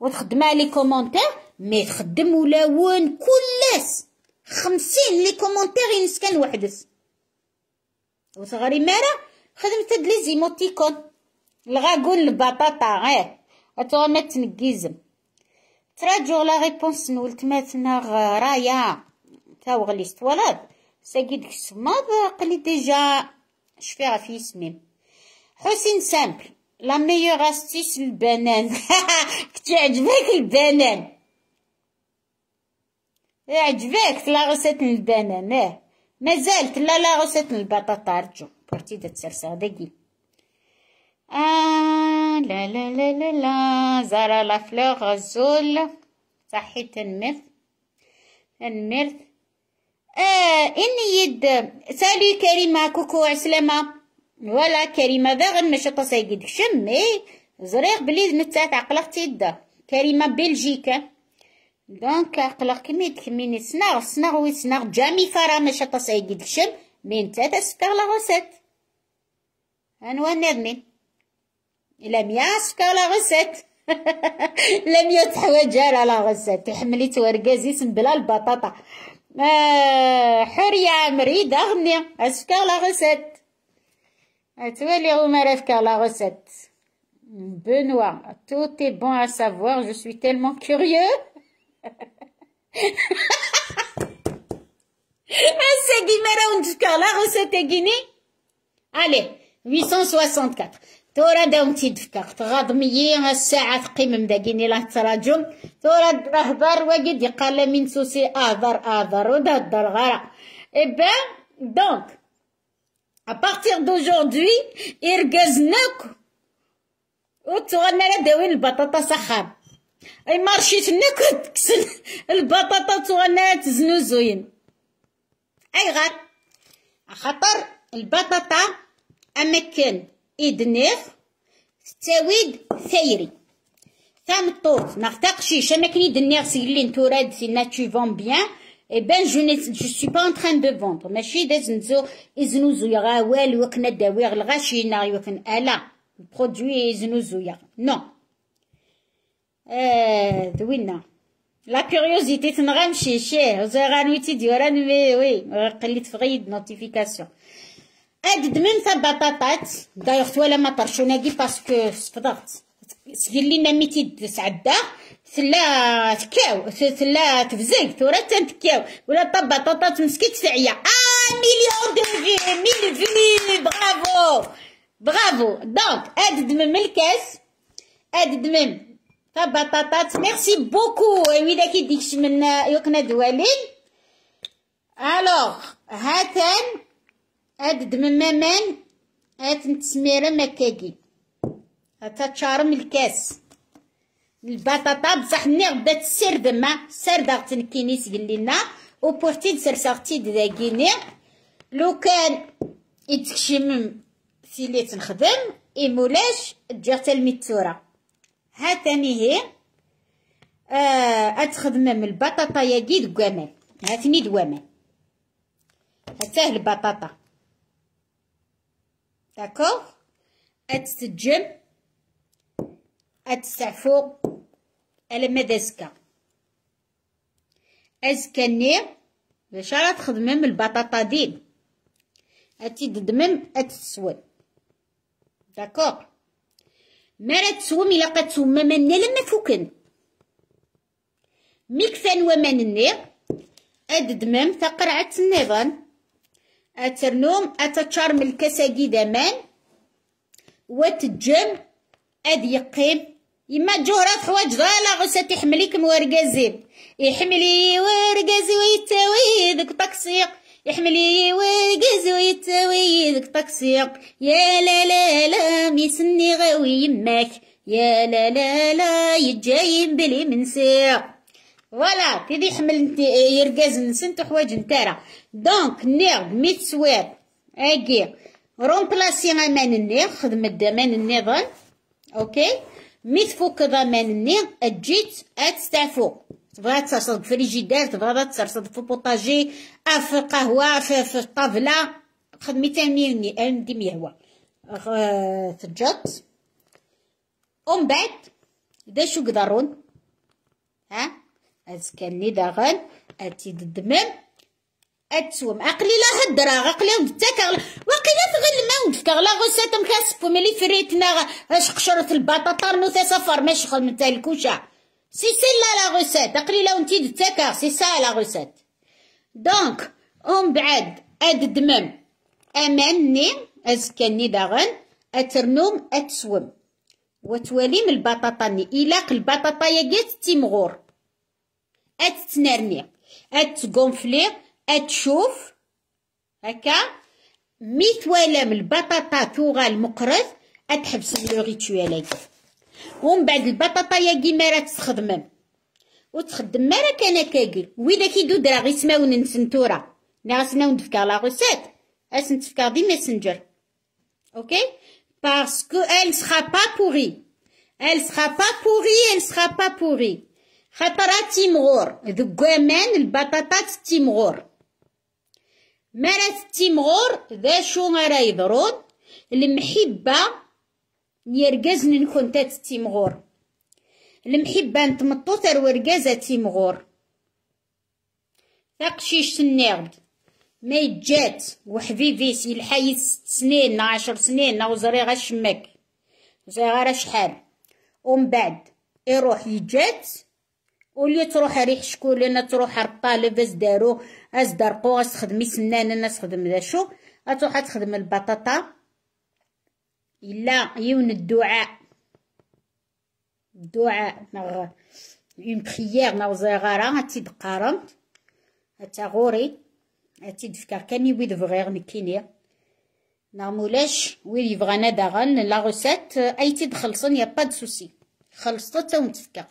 وتخدم لي كومونتير مي تخدم ولاون كلس خمسين لي كومونتير ينسكن وحدس وصغري مالا خدمت هاد لي زيموتيكون الغاكون البطاطا ايه اتغنى تنكيزم تراجو لا ريبونس نولتماتنا غرايا تا وغليست ولاد ساكي ديك السماض قلي ديجا شفيها في اسمي حسين سامبل لا ميور استيس البنان كتي عجبك البنان عجبك لا غسات البنان اه مازالت لا لا غسلتني البطاطا رجو بورتي دا تسرسا دقي آه لا لا لا لا لا زارا لا فلوغ غزول صحي تنمر تنمر آه إني يد سالي كريمة كوكو عسلامة ولا كريمة باغن ماشي تصيقيد شمي زريق بليز متات عقلك تيدا كريمة بلجيكا دونك قلق كمية كمية سناغ سناغ وي سناغ جامي فرا ماشي طاس هيدي دكشم مين تاتا سكر لا غوسيت انوا نادمين الا ميا سكر لا غوسيت لا ميا تحوايج على لا غوسيت حمليت ورقازي بلا البطاطا آه حريه مريضه غنيه اسكر لا غوسيت Benoît, بون est جو سوي savoir, كوريو هسه مرة ونتفكى لا غسة جنيه عليه 864 تورا داوم تيدفكا تغاضميي الساعة تقيم مداكيني لا تراجم تورا تهضر وقد يقال من سوسي اهضر اهضر ودهضر غرا اي بان دونك à partir d'aujourd'hui وتغنى على داوين البطاطا صخاب اي مارشيتنا كنت كسل البطاطا وغنات زوين اي غير خاطر البطاطا امكن ادنيغ تاويد ثيري ثامطوط نغتاق شيش امكن ادنيغ سيلين توراد سي ناتشي فون بيان اي بان جو ني جو سي با ان تران دو فوندر ماشي داز نزو ازنوزويا غا والو كنا داويغ الغاشينا يوكن الا البرودوي زويا نو اه دوينا لا كيوريوزيتي تنغمشي شيه زيرانويتي ديوران وي وي قليت في غيد نوتيفيكاسيون اد دمن بطاطات دايوغ توالا ما طرشوناكي باسكو صفدغت سقل لينا ميتي سعدا تلا تكاو تلا تفزق تورا تنتكاو ولا طاب بطاطات مسكيت تعيا اه مليون دو في ميل في برافو برافو دونك اد دمم الكاس اد دمم بطاطات ميرسي بوكو ويلا كيديكش من يوكنا دوالين الوغ هاتان هاد دممامان هات نتسميره مكاكي هاتا تشارم الكاس البطاطا بصح ني غدا تسرد ما سردا تنكيني سقلينا وبورتي تسرسغتي داكيني لو كان يتكشمم فيلي تنخدم اي مولاش تجي حتى الميتوره ها ثاني هي آه، اتخدم من البطاطا ياكي كامل كمال هاتني دو كمال البطاطا داكوغ اتسجم اتسعفو على مدى زكا ازكا النير باش راه تخدم من البطاطا دين اتي تدمم اتسود داكوغ ما تسوم الا ما مانا لما فوكن ميكفان ومانا النير اد دمام تقرعة النظام اترنوم اتشارم الكساقي دمان وتجم اد يقيم يما جهرة حواج ضالة غسة تحمليك مورقازين يحملي ورقازي ويتاوي ذك طقسيق يحملي ويقز ويتوي ذك طاكسيق يا لا لا لا ميسني غاوي يماك يا لا لا لا يتجايم بلي منسيق فوالا تيدي حمل انت من نسنت حوايج نتارا دونك نير ميت سوير اكي رومبلاسي امان النير خدم الدمان النظام اوكي ميت فوق ضمان النير اجيت اتستعفو تبغى ترصد في ريجيدير تبغى ترصد في بوطاجي في القهوه في, الطابله خدمي تاني ندي أخ... تجات ومن بعد دا شو قدرون ها أسكني داغن أتي ددمم أتسوم أقلي لا هدرا أقلي ودتك وقيلا تغل ما ودفك غلا غساتم كاسف ملي فريتنا اش قشرة البطاطا نوثا سفر ماشي شغل من الكوشه سي سي لا غوسيت لو انت دتاكا سي سا لا غوسيت دونك اون بعد اد دمم اماني ازكاني داغن اترنوم اتسوم من البطاطا ني الاق البطاطا جات تيمغور اتتنرني اتكونفلي اتشوف هكا مي توالم البطاطا توغال المقرض اتحبس لو ريتوالي ومن بعد البطاطا كي ما راه وتخدم ما راه كان كاكل ويلا كيدود راه غير سماون نسنتورا نا غسنا ندفكا لا غوسيت اش نتفكا دي ميسنجر اوكي باسكو ال سخا با pourrie ال sera با pourrie ال sera با pourrie خطرة تيمغور امان البطاطا تيمغور مرات تيمغور ذا شو راه يضرون المحبة نكون تات تيمغور المحبة نتمطو ورجازه تيمغور تقشيش الناغد ما جات وحبيبي سي الحي ست سنين نا عشر سنين نا زري غا شماك وزري غا شحال ومن بعد يروح يجات ولي تروح ريح شكون لنا تروح الطالب اش دارو اش درقو اش تخدمي سنان انا تخدم ذا شو تروح تخدم البطاطا الا يون الدعاء الدعاء نغ اون بريير نغ زغاره تيدقارم حتى غوري دفكار كاني ويد بغيغ نكيني نغ مولاش ويد يبغانا داغن لا غوسات اي دخلصن يا با دسوسي سوسي خلصتها تا ونتفكر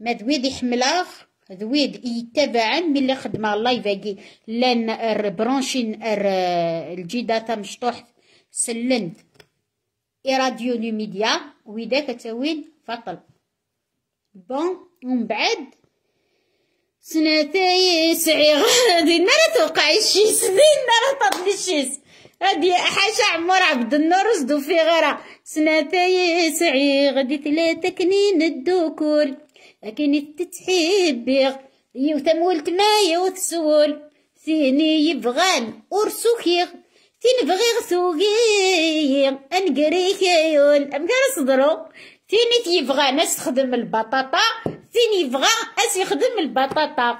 ما دويد يحملها ذويد يتبعا ملي خدم الله يفاقي لان البرونشين الجيدات مشطوح سلند إيراديو لو ميديا ويدا كتاوين فطل بون ومن بعد سنتي سعي غادي ما توقع الشيس سنين ما طاب الشيس هادي حاشا عمر عبد النور وزدو في غيرها سنتي سعي غادي ثلاثة كنين الدوكول لكن تتحبيغ يوتم ولتما يوتسول سيني يبغان ورسوكيغ تنبغي غسوقي انقريك يون امكان صدرو تيني تيبغى ناس تخدم البطاطا تيني يبغى اس يخدم البطاطا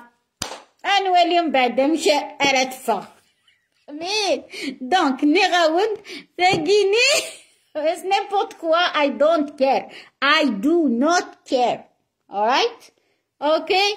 انو اليوم بعد مشى ارات فا مين دونك ني غاوند تاكيني It's نيمبورت كوا اي دونت كير اي دو نوت كير All Okay?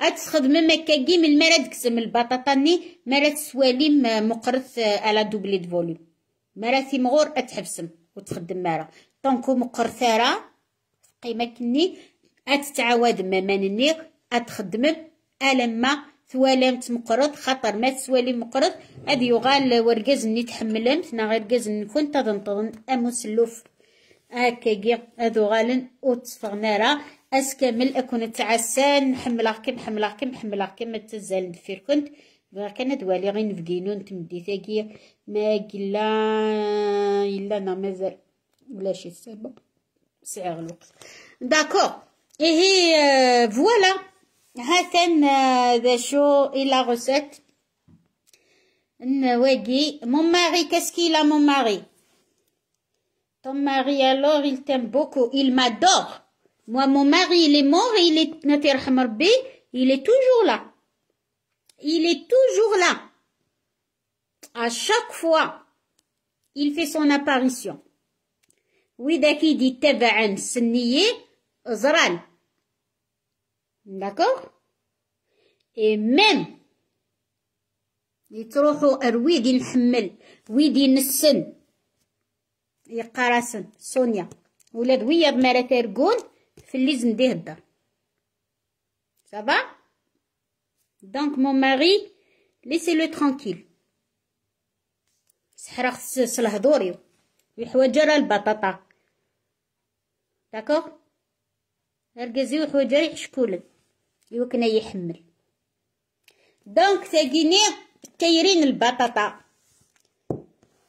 ما مكاكي من مرا كسم البطاطا ني مرا تسوالي مقرث آه، على دوبلي دو فوليوم مرا مغور اتحبسم وتخدم مرا طونكو مقرثاره قيمه كني اتتعاود ممانني اتخدم الما ثوالم تمقرض خطر ما تسوالي مقرض هاد يغال ورقز ني تحملمت حنا غير قاز نكون تضنطضن امسلوف هكاكي هادو غالن راه اسكا ملء كنت عسان حملاك نحملاك نحملاك ما تزال ندفير كنت بغا كان دوالي غير نفقينو نتمدي تاكيا ما قلا الا انا مازال ولا شي سبب سعر الوقت داكور ايه فوالا هاتان ذا شو الى غوسيت نواقي مون ماري كاسكي لا مون ماري Ton ماري الوغ il t'aime beaucoup, il m'adore. Moi, mon mari, il est mort, il est noté à Khamar Il est toujours là. Il est toujours là. À chaque fois, il fait son apparition. Oui, dès dit que tu es D'accord Et même, il trouve que tu es enseigné. Oui, tu es Il y a Karasen, Sonia. Vous êtes enseigné. في اللي زنديه الدار صافا دونك مون ماري ليسي لو ترانكيل سحرا خص دوري ويحوايج راه البطاطا داكوغ رجزي وحوايج راه يحشكولن يوكنا يحمل دونك تاكيني تايرين البطاطا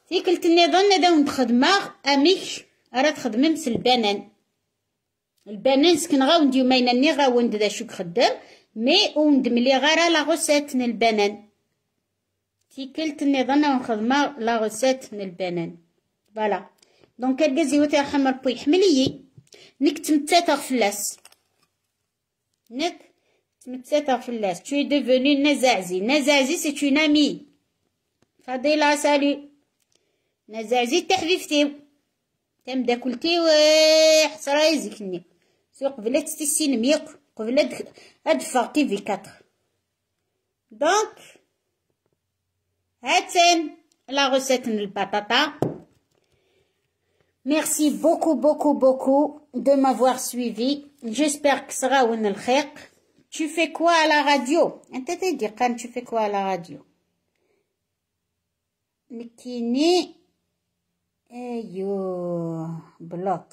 في كلت النظام نظام خدمة أميك راه تخدمي مس البنان البنان سكن غاوند يومين ني غاوند ذا شوك خدام مي اوند ملي غوسيت من البنان تيكلت النظام ونخدم من البنان فوالا دونك الكازي وتي حمر بوي حمليي نك تمتاتا فلاس نك تمتاتا فلاس tu ديفوني نزازي نزازي سي c'est نامي amie فضيلة سالي نزازي تحبيبتي تمداكلتي وحصرايزك ني سير قبل تستسين ميق قبل ادفع تي في donc دونك la لا غوسيت من البطاطا Merci beaucoup, beaucoup, beaucoup de m'avoir suivi. J'espère que sera un Tu fais quoi à la radio quand tu fais quoi à la radio Mikini, eh You bloc.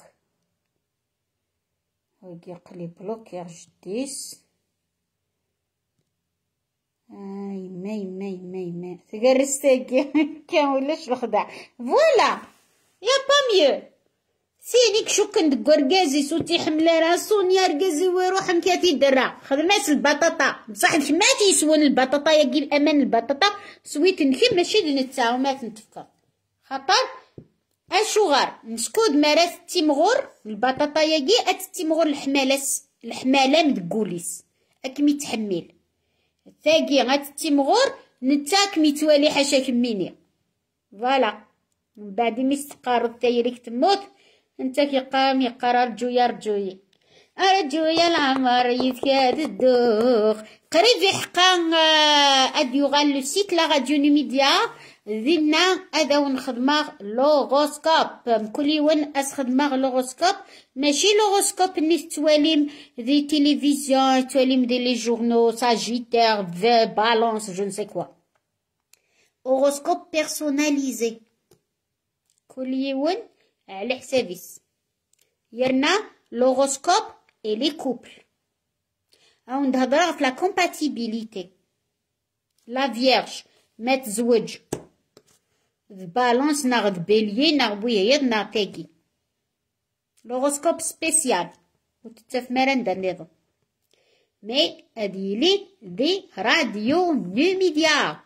ويلقى لي بلوكير جديس اي آه، مي مي مي مي تقرست كان ولاش الخدع فوالا يا با ميو سينيك شكن دك ركازي سوتي حملة راسو يا ركازي ويروح مكاتي درا خدمات البطاطا بصح ما تيسون البطاطا يا كي الامان البطاطا سويت نكي ماشي لنتساو وما تنتفكر خطر اشوغار مسكود مارس تيمغور البطاطا ياكي تيمغور الحمالس الحماله مدقوليس أكمي تحمل تاكي غات نتا نتاك يتوالي حاشاك ميني فوالا من بعد ما استقارض تايريك تموت نتا قام يقرا رجويا رجويا رجويا العمر يتكاد الدوخ قريب يحقا اديو يغال لو سيت لا راديو نوميديا Maintenant, on va travailler avec l'horoscope. Tout le monde travaille mais chez l'horoscope, on travaille avec la télévision, on travaille les journaux, Sagittaire, V, Balance, je ne sais quoi. Horoscope personnalisé. Tout le monde a un service. Il y a l'horoscope et les couples. Ah, on va regarder la compatibilité. La Vierge, Maitre le balance n'art bélier neɣ buyayad na tegi. l'horoscope spécial Ou tu te ara Mais radio numidia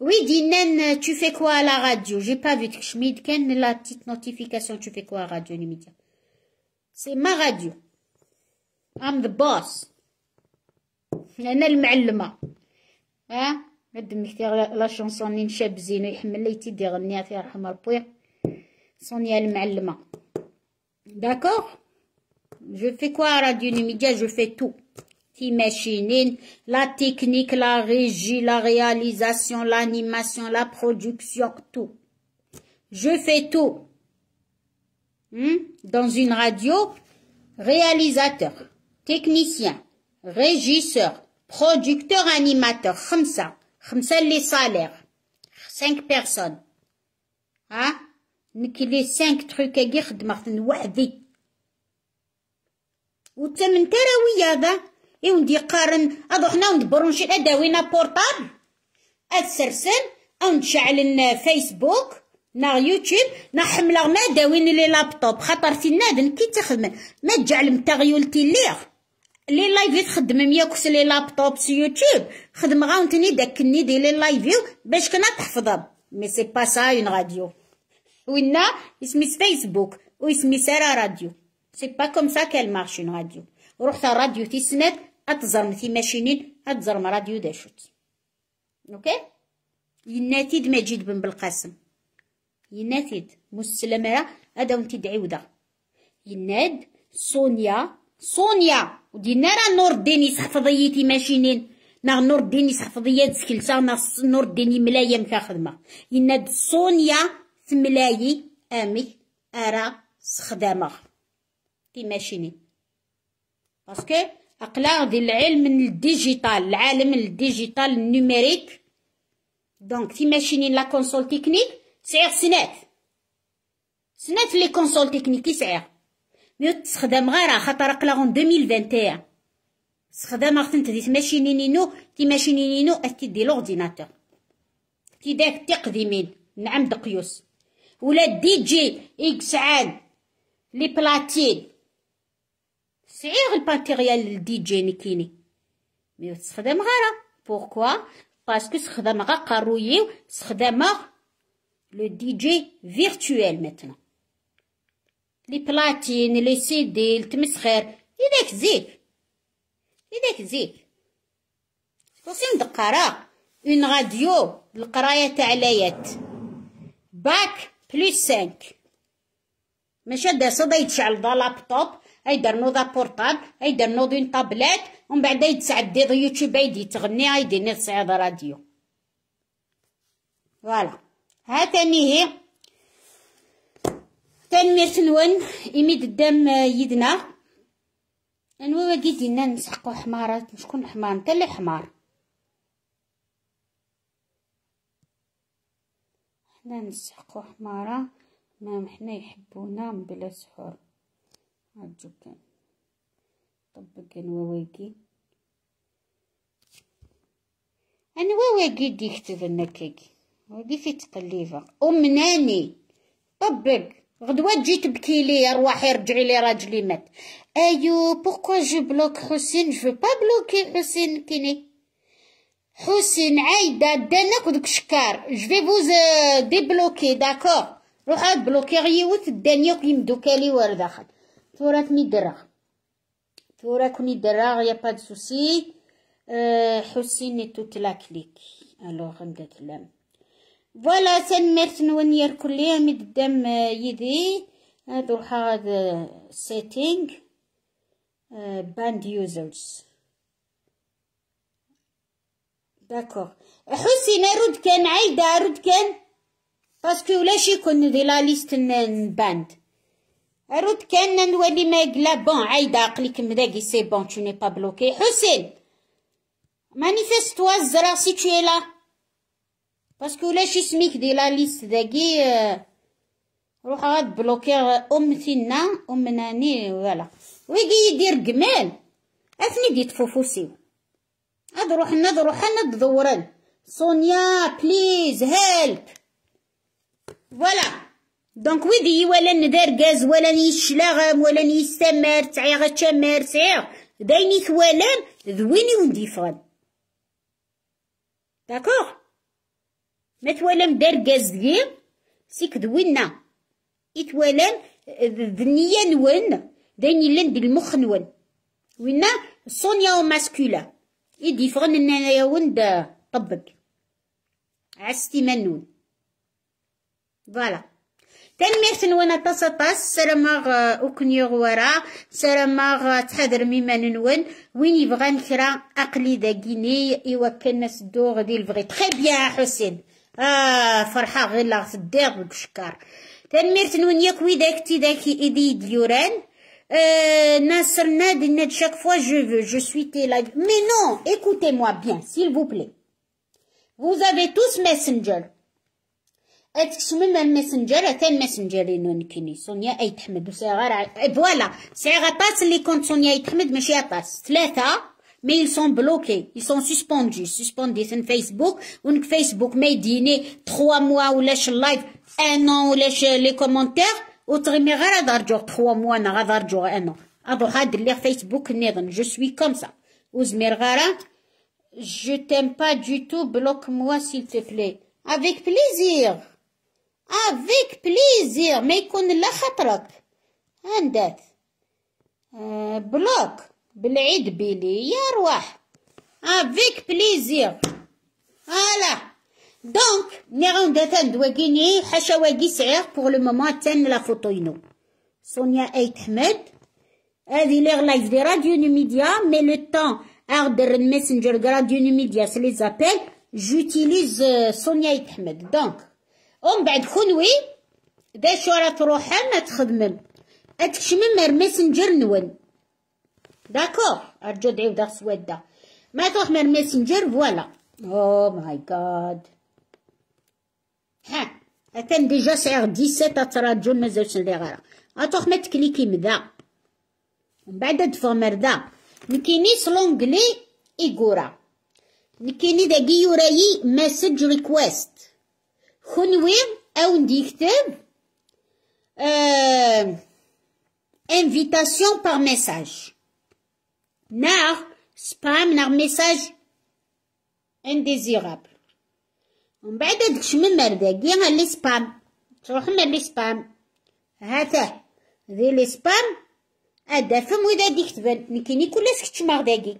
Oui, dis tu fais quoi à la radio j'ai pas vu Schmid Quelle kan la petite notification tu fais quoi à radio numidia c'est ma radio I'm the boss le maître. Hein E D'accord Je fais quoi à Radio يحمل Je fais tout. la technique, la régie, la réalisation, l'animation, la production, tout. Je fais tout. Hmm? Dans une radio, réalisateur, technicien, régisseur, producteur, animateur, comme ça. خمسة لي صالير سانك بيرسون ها نكلي خمسة سانك تخوك كي خدمة وحدي و تمن تراوي هذا اي ندي قارن ندبرو وندبرونشي اداوينا بورطابل اتسرسل او نشعل فيسبوك نا يوتيوب نا حملة ما داوين لي لابتوب خاطر في نادن كي تخدم ما تجعل متاغيولتي ليغ لي لايفي تخدم مياكس لي لابتوب سي يوتيوب خدم غاونتني داك دي لي لايفي باش كنا تحفظهم مي سي با سا اون راديو وينا اسمي فيسبوك اسمي راه راديو سي با كوم سا كيل مارش اون راديو رحت راديو سنات اتزرم في ماشينين اتزرم راديو داشوت اوكي يناتيد مجيد بن بالقاسم يناتيد مسلمه هذا انت دعيوده يناد سونيا سونيا ودينا راه نور الدين تي ماشينين نا نور الدين يسحفظي تسكلتا نا نور الدين ملايا مكا خدمة إنا سونيا تملايي امي ارا سخدامة تي ماشينين باسكو اقلا غادي العلم الديجيتال العالم الديجيتال النوميريك دونك تي ماشينين لا كونسول تكنيك سعير سنات سنات لي كونسول تكنيك يسعير تستخدم غير خاطر اقلاغون 2021 استخدام غتنت دي تماشينينينو كي ماشينينينو اسكي دي لورديناتور كي داك تقديمين نعم دقيوس ولا دي جي اكس عاد لي بلاتين سعير الباتيريال دي جي نكيني مي تستخدم غير بوركوا باسكو استخدام غا قرويي استخدام لو دي جي فيرتوال maintenant لي بلاتين لي سيدي التمسخير إذاك زيد إذاك زيد خصني ندقرا اون راديو القراية تاع لايات باك بلوس سانك ماشي دا صدا يتشعل دا لابتوب ايدر نو دا بورطاب ايدر نو دون طابلات ومن بعد يتسعد دي يوتيوب دي تغني دي نصعد راديو فوالا هاتاني هي تنميرت سنوان إميد الدم آه، يدنا نوا واقي دينا نسحقو حمارات شكون حمار نتا اللي حمار حنا نسحقو حمارة مام حنا يحبونا بلا سحور عجبك طبق نوا واقي أنوا واقي دي يكتب لنا كيكي ودي في تقليبة طبق غدوة تجي تبكي لي ارواحي رجعي لي راجلي مات ايو بوكو جو بلوك حسين جو با بلوكي حسين كيني حسين عايدة دانك ودك شكار جو في دي ديبلوكي داكور روح بلوكي غيوت الدنيا كيمدوكالي ور داخل مي درا تورا كوني درا يا با دو سوسي حسين توت لا كليك الوغ ندات فوالا تنمرت نونير كليه آه، من قدام يدي هادو هاد سيتينغ باند يوزرز داكوغ حسي رود كان عايدة رد كان باسكو ولا شي كون دي لا ليست باند رود كان نولي يقلا بون عايدة عقلك مداكي سي بون تو ني با بلوكي حسين مانيفيست توا الزرا سي تو لا باسكو ولاش سميك دي لا ليست داكي روح غاد بلوكي ام ناني ولا ويجي يدير كمال اثني دي تفوفوسي هاد روحنا روح روحنا تدورن سونيا بليز هيلب فوالا دونك ويدي ولا ندار غاز ولا نيشلاغ ولا نيستمر غا تشمر تعي دايني ثوالان ذويني ونديفان داكوغ ما دار داركاز ليه سيك دوينا يتوالم دنيا نون داني لن دي المخ نون وينا سونيا وماسكولا يدي فغن يون دا طبق عستي منون فوالا تنميرت نوانا طاس طاس سلاماغ آه، اوكنيوغ ورا سلاماغ آه، تحذر ميمان نون وين يبغى نكرا اقلي داكيني يوكلنا سدوغ دي البغي تخي بيان حسين Ah, for habile à se débrouiller. T'en mets une ou une qui vous a dit de dire, chaque fois je veux, je suis Mais non, écoutez-moi bien, s'il vous plaît. Vous avez tous Messenger. Est-ce que même Messenger, Messenger Sonia ait Ahmed. Et voilà, c'est à les Sonia ait pas là mais ils sont bloqués, ils sont suspendus, suspendus sur Facebook, ou Facebook m'a dit, trois mois ou le live, un an ou lâche les commentaires, ou trimé trois mois, radarjour un an. Adorad lire Facebook je suis comme ça. Ouzmir je t'aime pas du tout, bloque-moi s'il te plaît. Avec plaisir. Avec plaisir, mais qu'on la Un Andat. Euh, bloque. بالعيد بيلي يا رواح افيك بليزير هلا دونك غون داتان دواكيني حاشا واكي سعير بوغ لو مومون تان لا فوتوينو سونيا ايت حمد هادي لي لايف دي راديو ميديا مي لو طون اغدر الماسنجر راديو ميديا سي لي زابيل جوتيليز سونيا ايت حمد دونك ومن بعد خنوي داشو راه راه تروحن تخدمم اتكشمم الماسنجر نون داكوغ أرجو دعيو داغ سوادا ما تخمر ميسنجر فوالا أو ماي جاد ها أتان ديجا سعيغ ديسات أتراجو مازالش لي غارة ما تكليكي مدا من بعد دفغ مردا نكيني لونجلي إيكورا نكيني داكي يورايي مسج ريكويست خنوي أو نديكتب آه... انفيتاسيون بار ميساج Now, spam neɣ message indesirable. Mbeɛd ad tkecmem ar dagi alli spam. Tṛuḥem alli spam. Hatah, di li spam ad tafem wid ad d-iketben. Nekkini kul ass keččmeɣ dagi.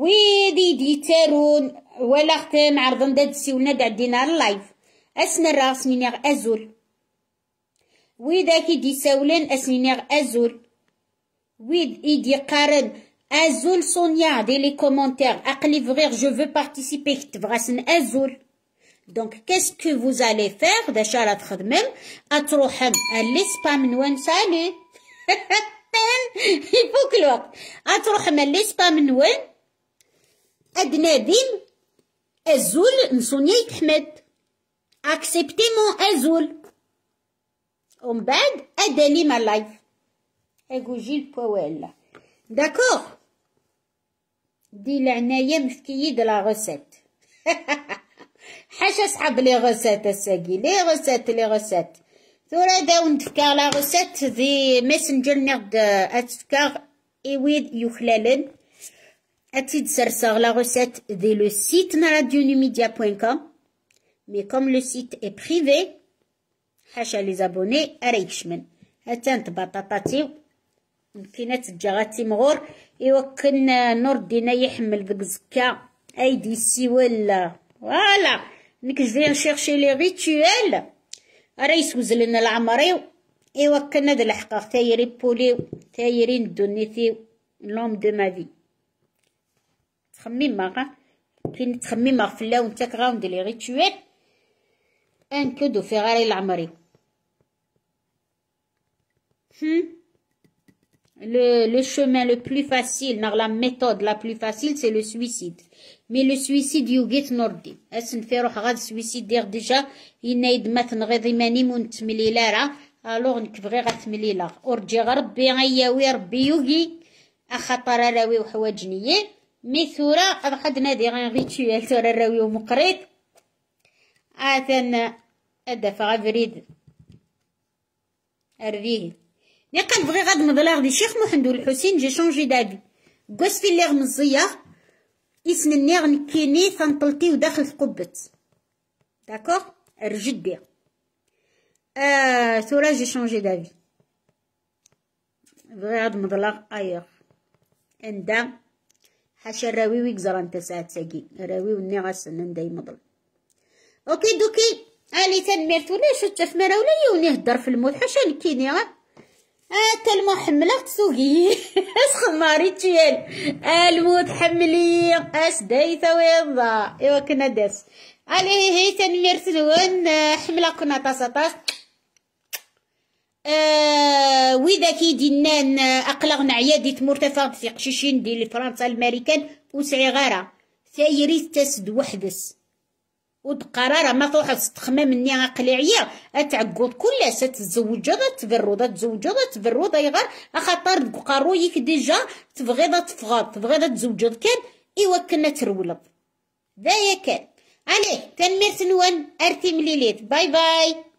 Wid i d-yettarun walaɣ-ten ɛerḍen-d ad siwlen ad ɛeddin ɣer live. Ass nerraɣ asen-iniɣ azul. Wid akk i d-isawlen asen-iniɣ azul. Wid i d-yeqqaren Azul Sonia, dès les commentaires, je veux participer, Azul Donc, qu'est-ce que vous allez faire d'achat la même à Trohem, à l'espam nouen salut. Il faut que l'autre. À Trohem, à l'espam nouen, Adnadim, Azoul, Nsonia Ahmed. Acceptez mon Azul On bad, life à live. Egougil Powell. D'accord دي لعناية مفكيد لا غوسات حاشا صحاب لي غوسات الساقي لي غوسات لي غوسات ثورة داون تفكا لا غوسات ذي ماسنجر نغد آه، اتفكا ايويد يخلالن اتيد سرساغ لا غوسات ذي لو سيت نيميديا بوان كوم مي كوم لو سيت اي بريفي حاشا لي زابوني اريكشمن هاتانت بطاطاتي كينات مغور ايوا كن نور الدين يحمل ديك زكا ايدي السوال فوالا نيك جفيان نشيرشي لي ريتوال راه يسوزلنا العمريو كن هاد الحقاق تايري بوليو تايري دونيتي لوم دو مافي تخمم غا كي تخمم فلاو نتا كغاوند لي ريتوال كودو في غاري العمري هم le, le, chemin le plus facile, la méthode la plus facile, c'est le suicide. Mais le suicide, you get nordi. Est-ce que suicide dire déjà, il n'a pas de غير يماني ونتملي لا راه الوغ نك بغي غتملي لا ورجي غربي غياوي ربي يوكي اخطر راوي وحوايج نيين مي ثورة غاد نادي غان ريتويال ثورة راوي ومقريط اتن ادفع فريد الريه يا بغي غاد مضلاغ دي شيخ محمد الحسين جي شونجي دافي قوس في اللي اسم النيغ نكيني تنطلتي وداخل في قبت داكوغ رجد بيها آه جي شونجي دافي بغي غاد مضلاغ ايغ اندا حاشا راوي ويكزر انت ساعات ساكي راوي وني غاسنن داي مضل اوكي دوكي الي تنميرتو ليش تفمرا ولا يوني هدر في الموت حاشا نكيني غاد انت آه، المحمله تسوقي اش الموت المتحملي اش دايته ويضا ايوا كنا داس علي هي تنميرت لون آه، حمله كنا تسطاش آه ويدا كي دينان آه، نعيا دي تمور فانتي قشيشين دي فرنسا الماريكان وسعي غاره سايريس تسد وحدس وبقرار ما فوق تستخمم مني عقلي عيا اتعقد كلها تتزوج تبرد تتزوج تبرد غير خاطر قرويك ديجا تبغيض تفغض تبغيض تزوج كان ايوا كنا ترولب دايا كان عليه تنمير سنوان ارتي مليليت باي باي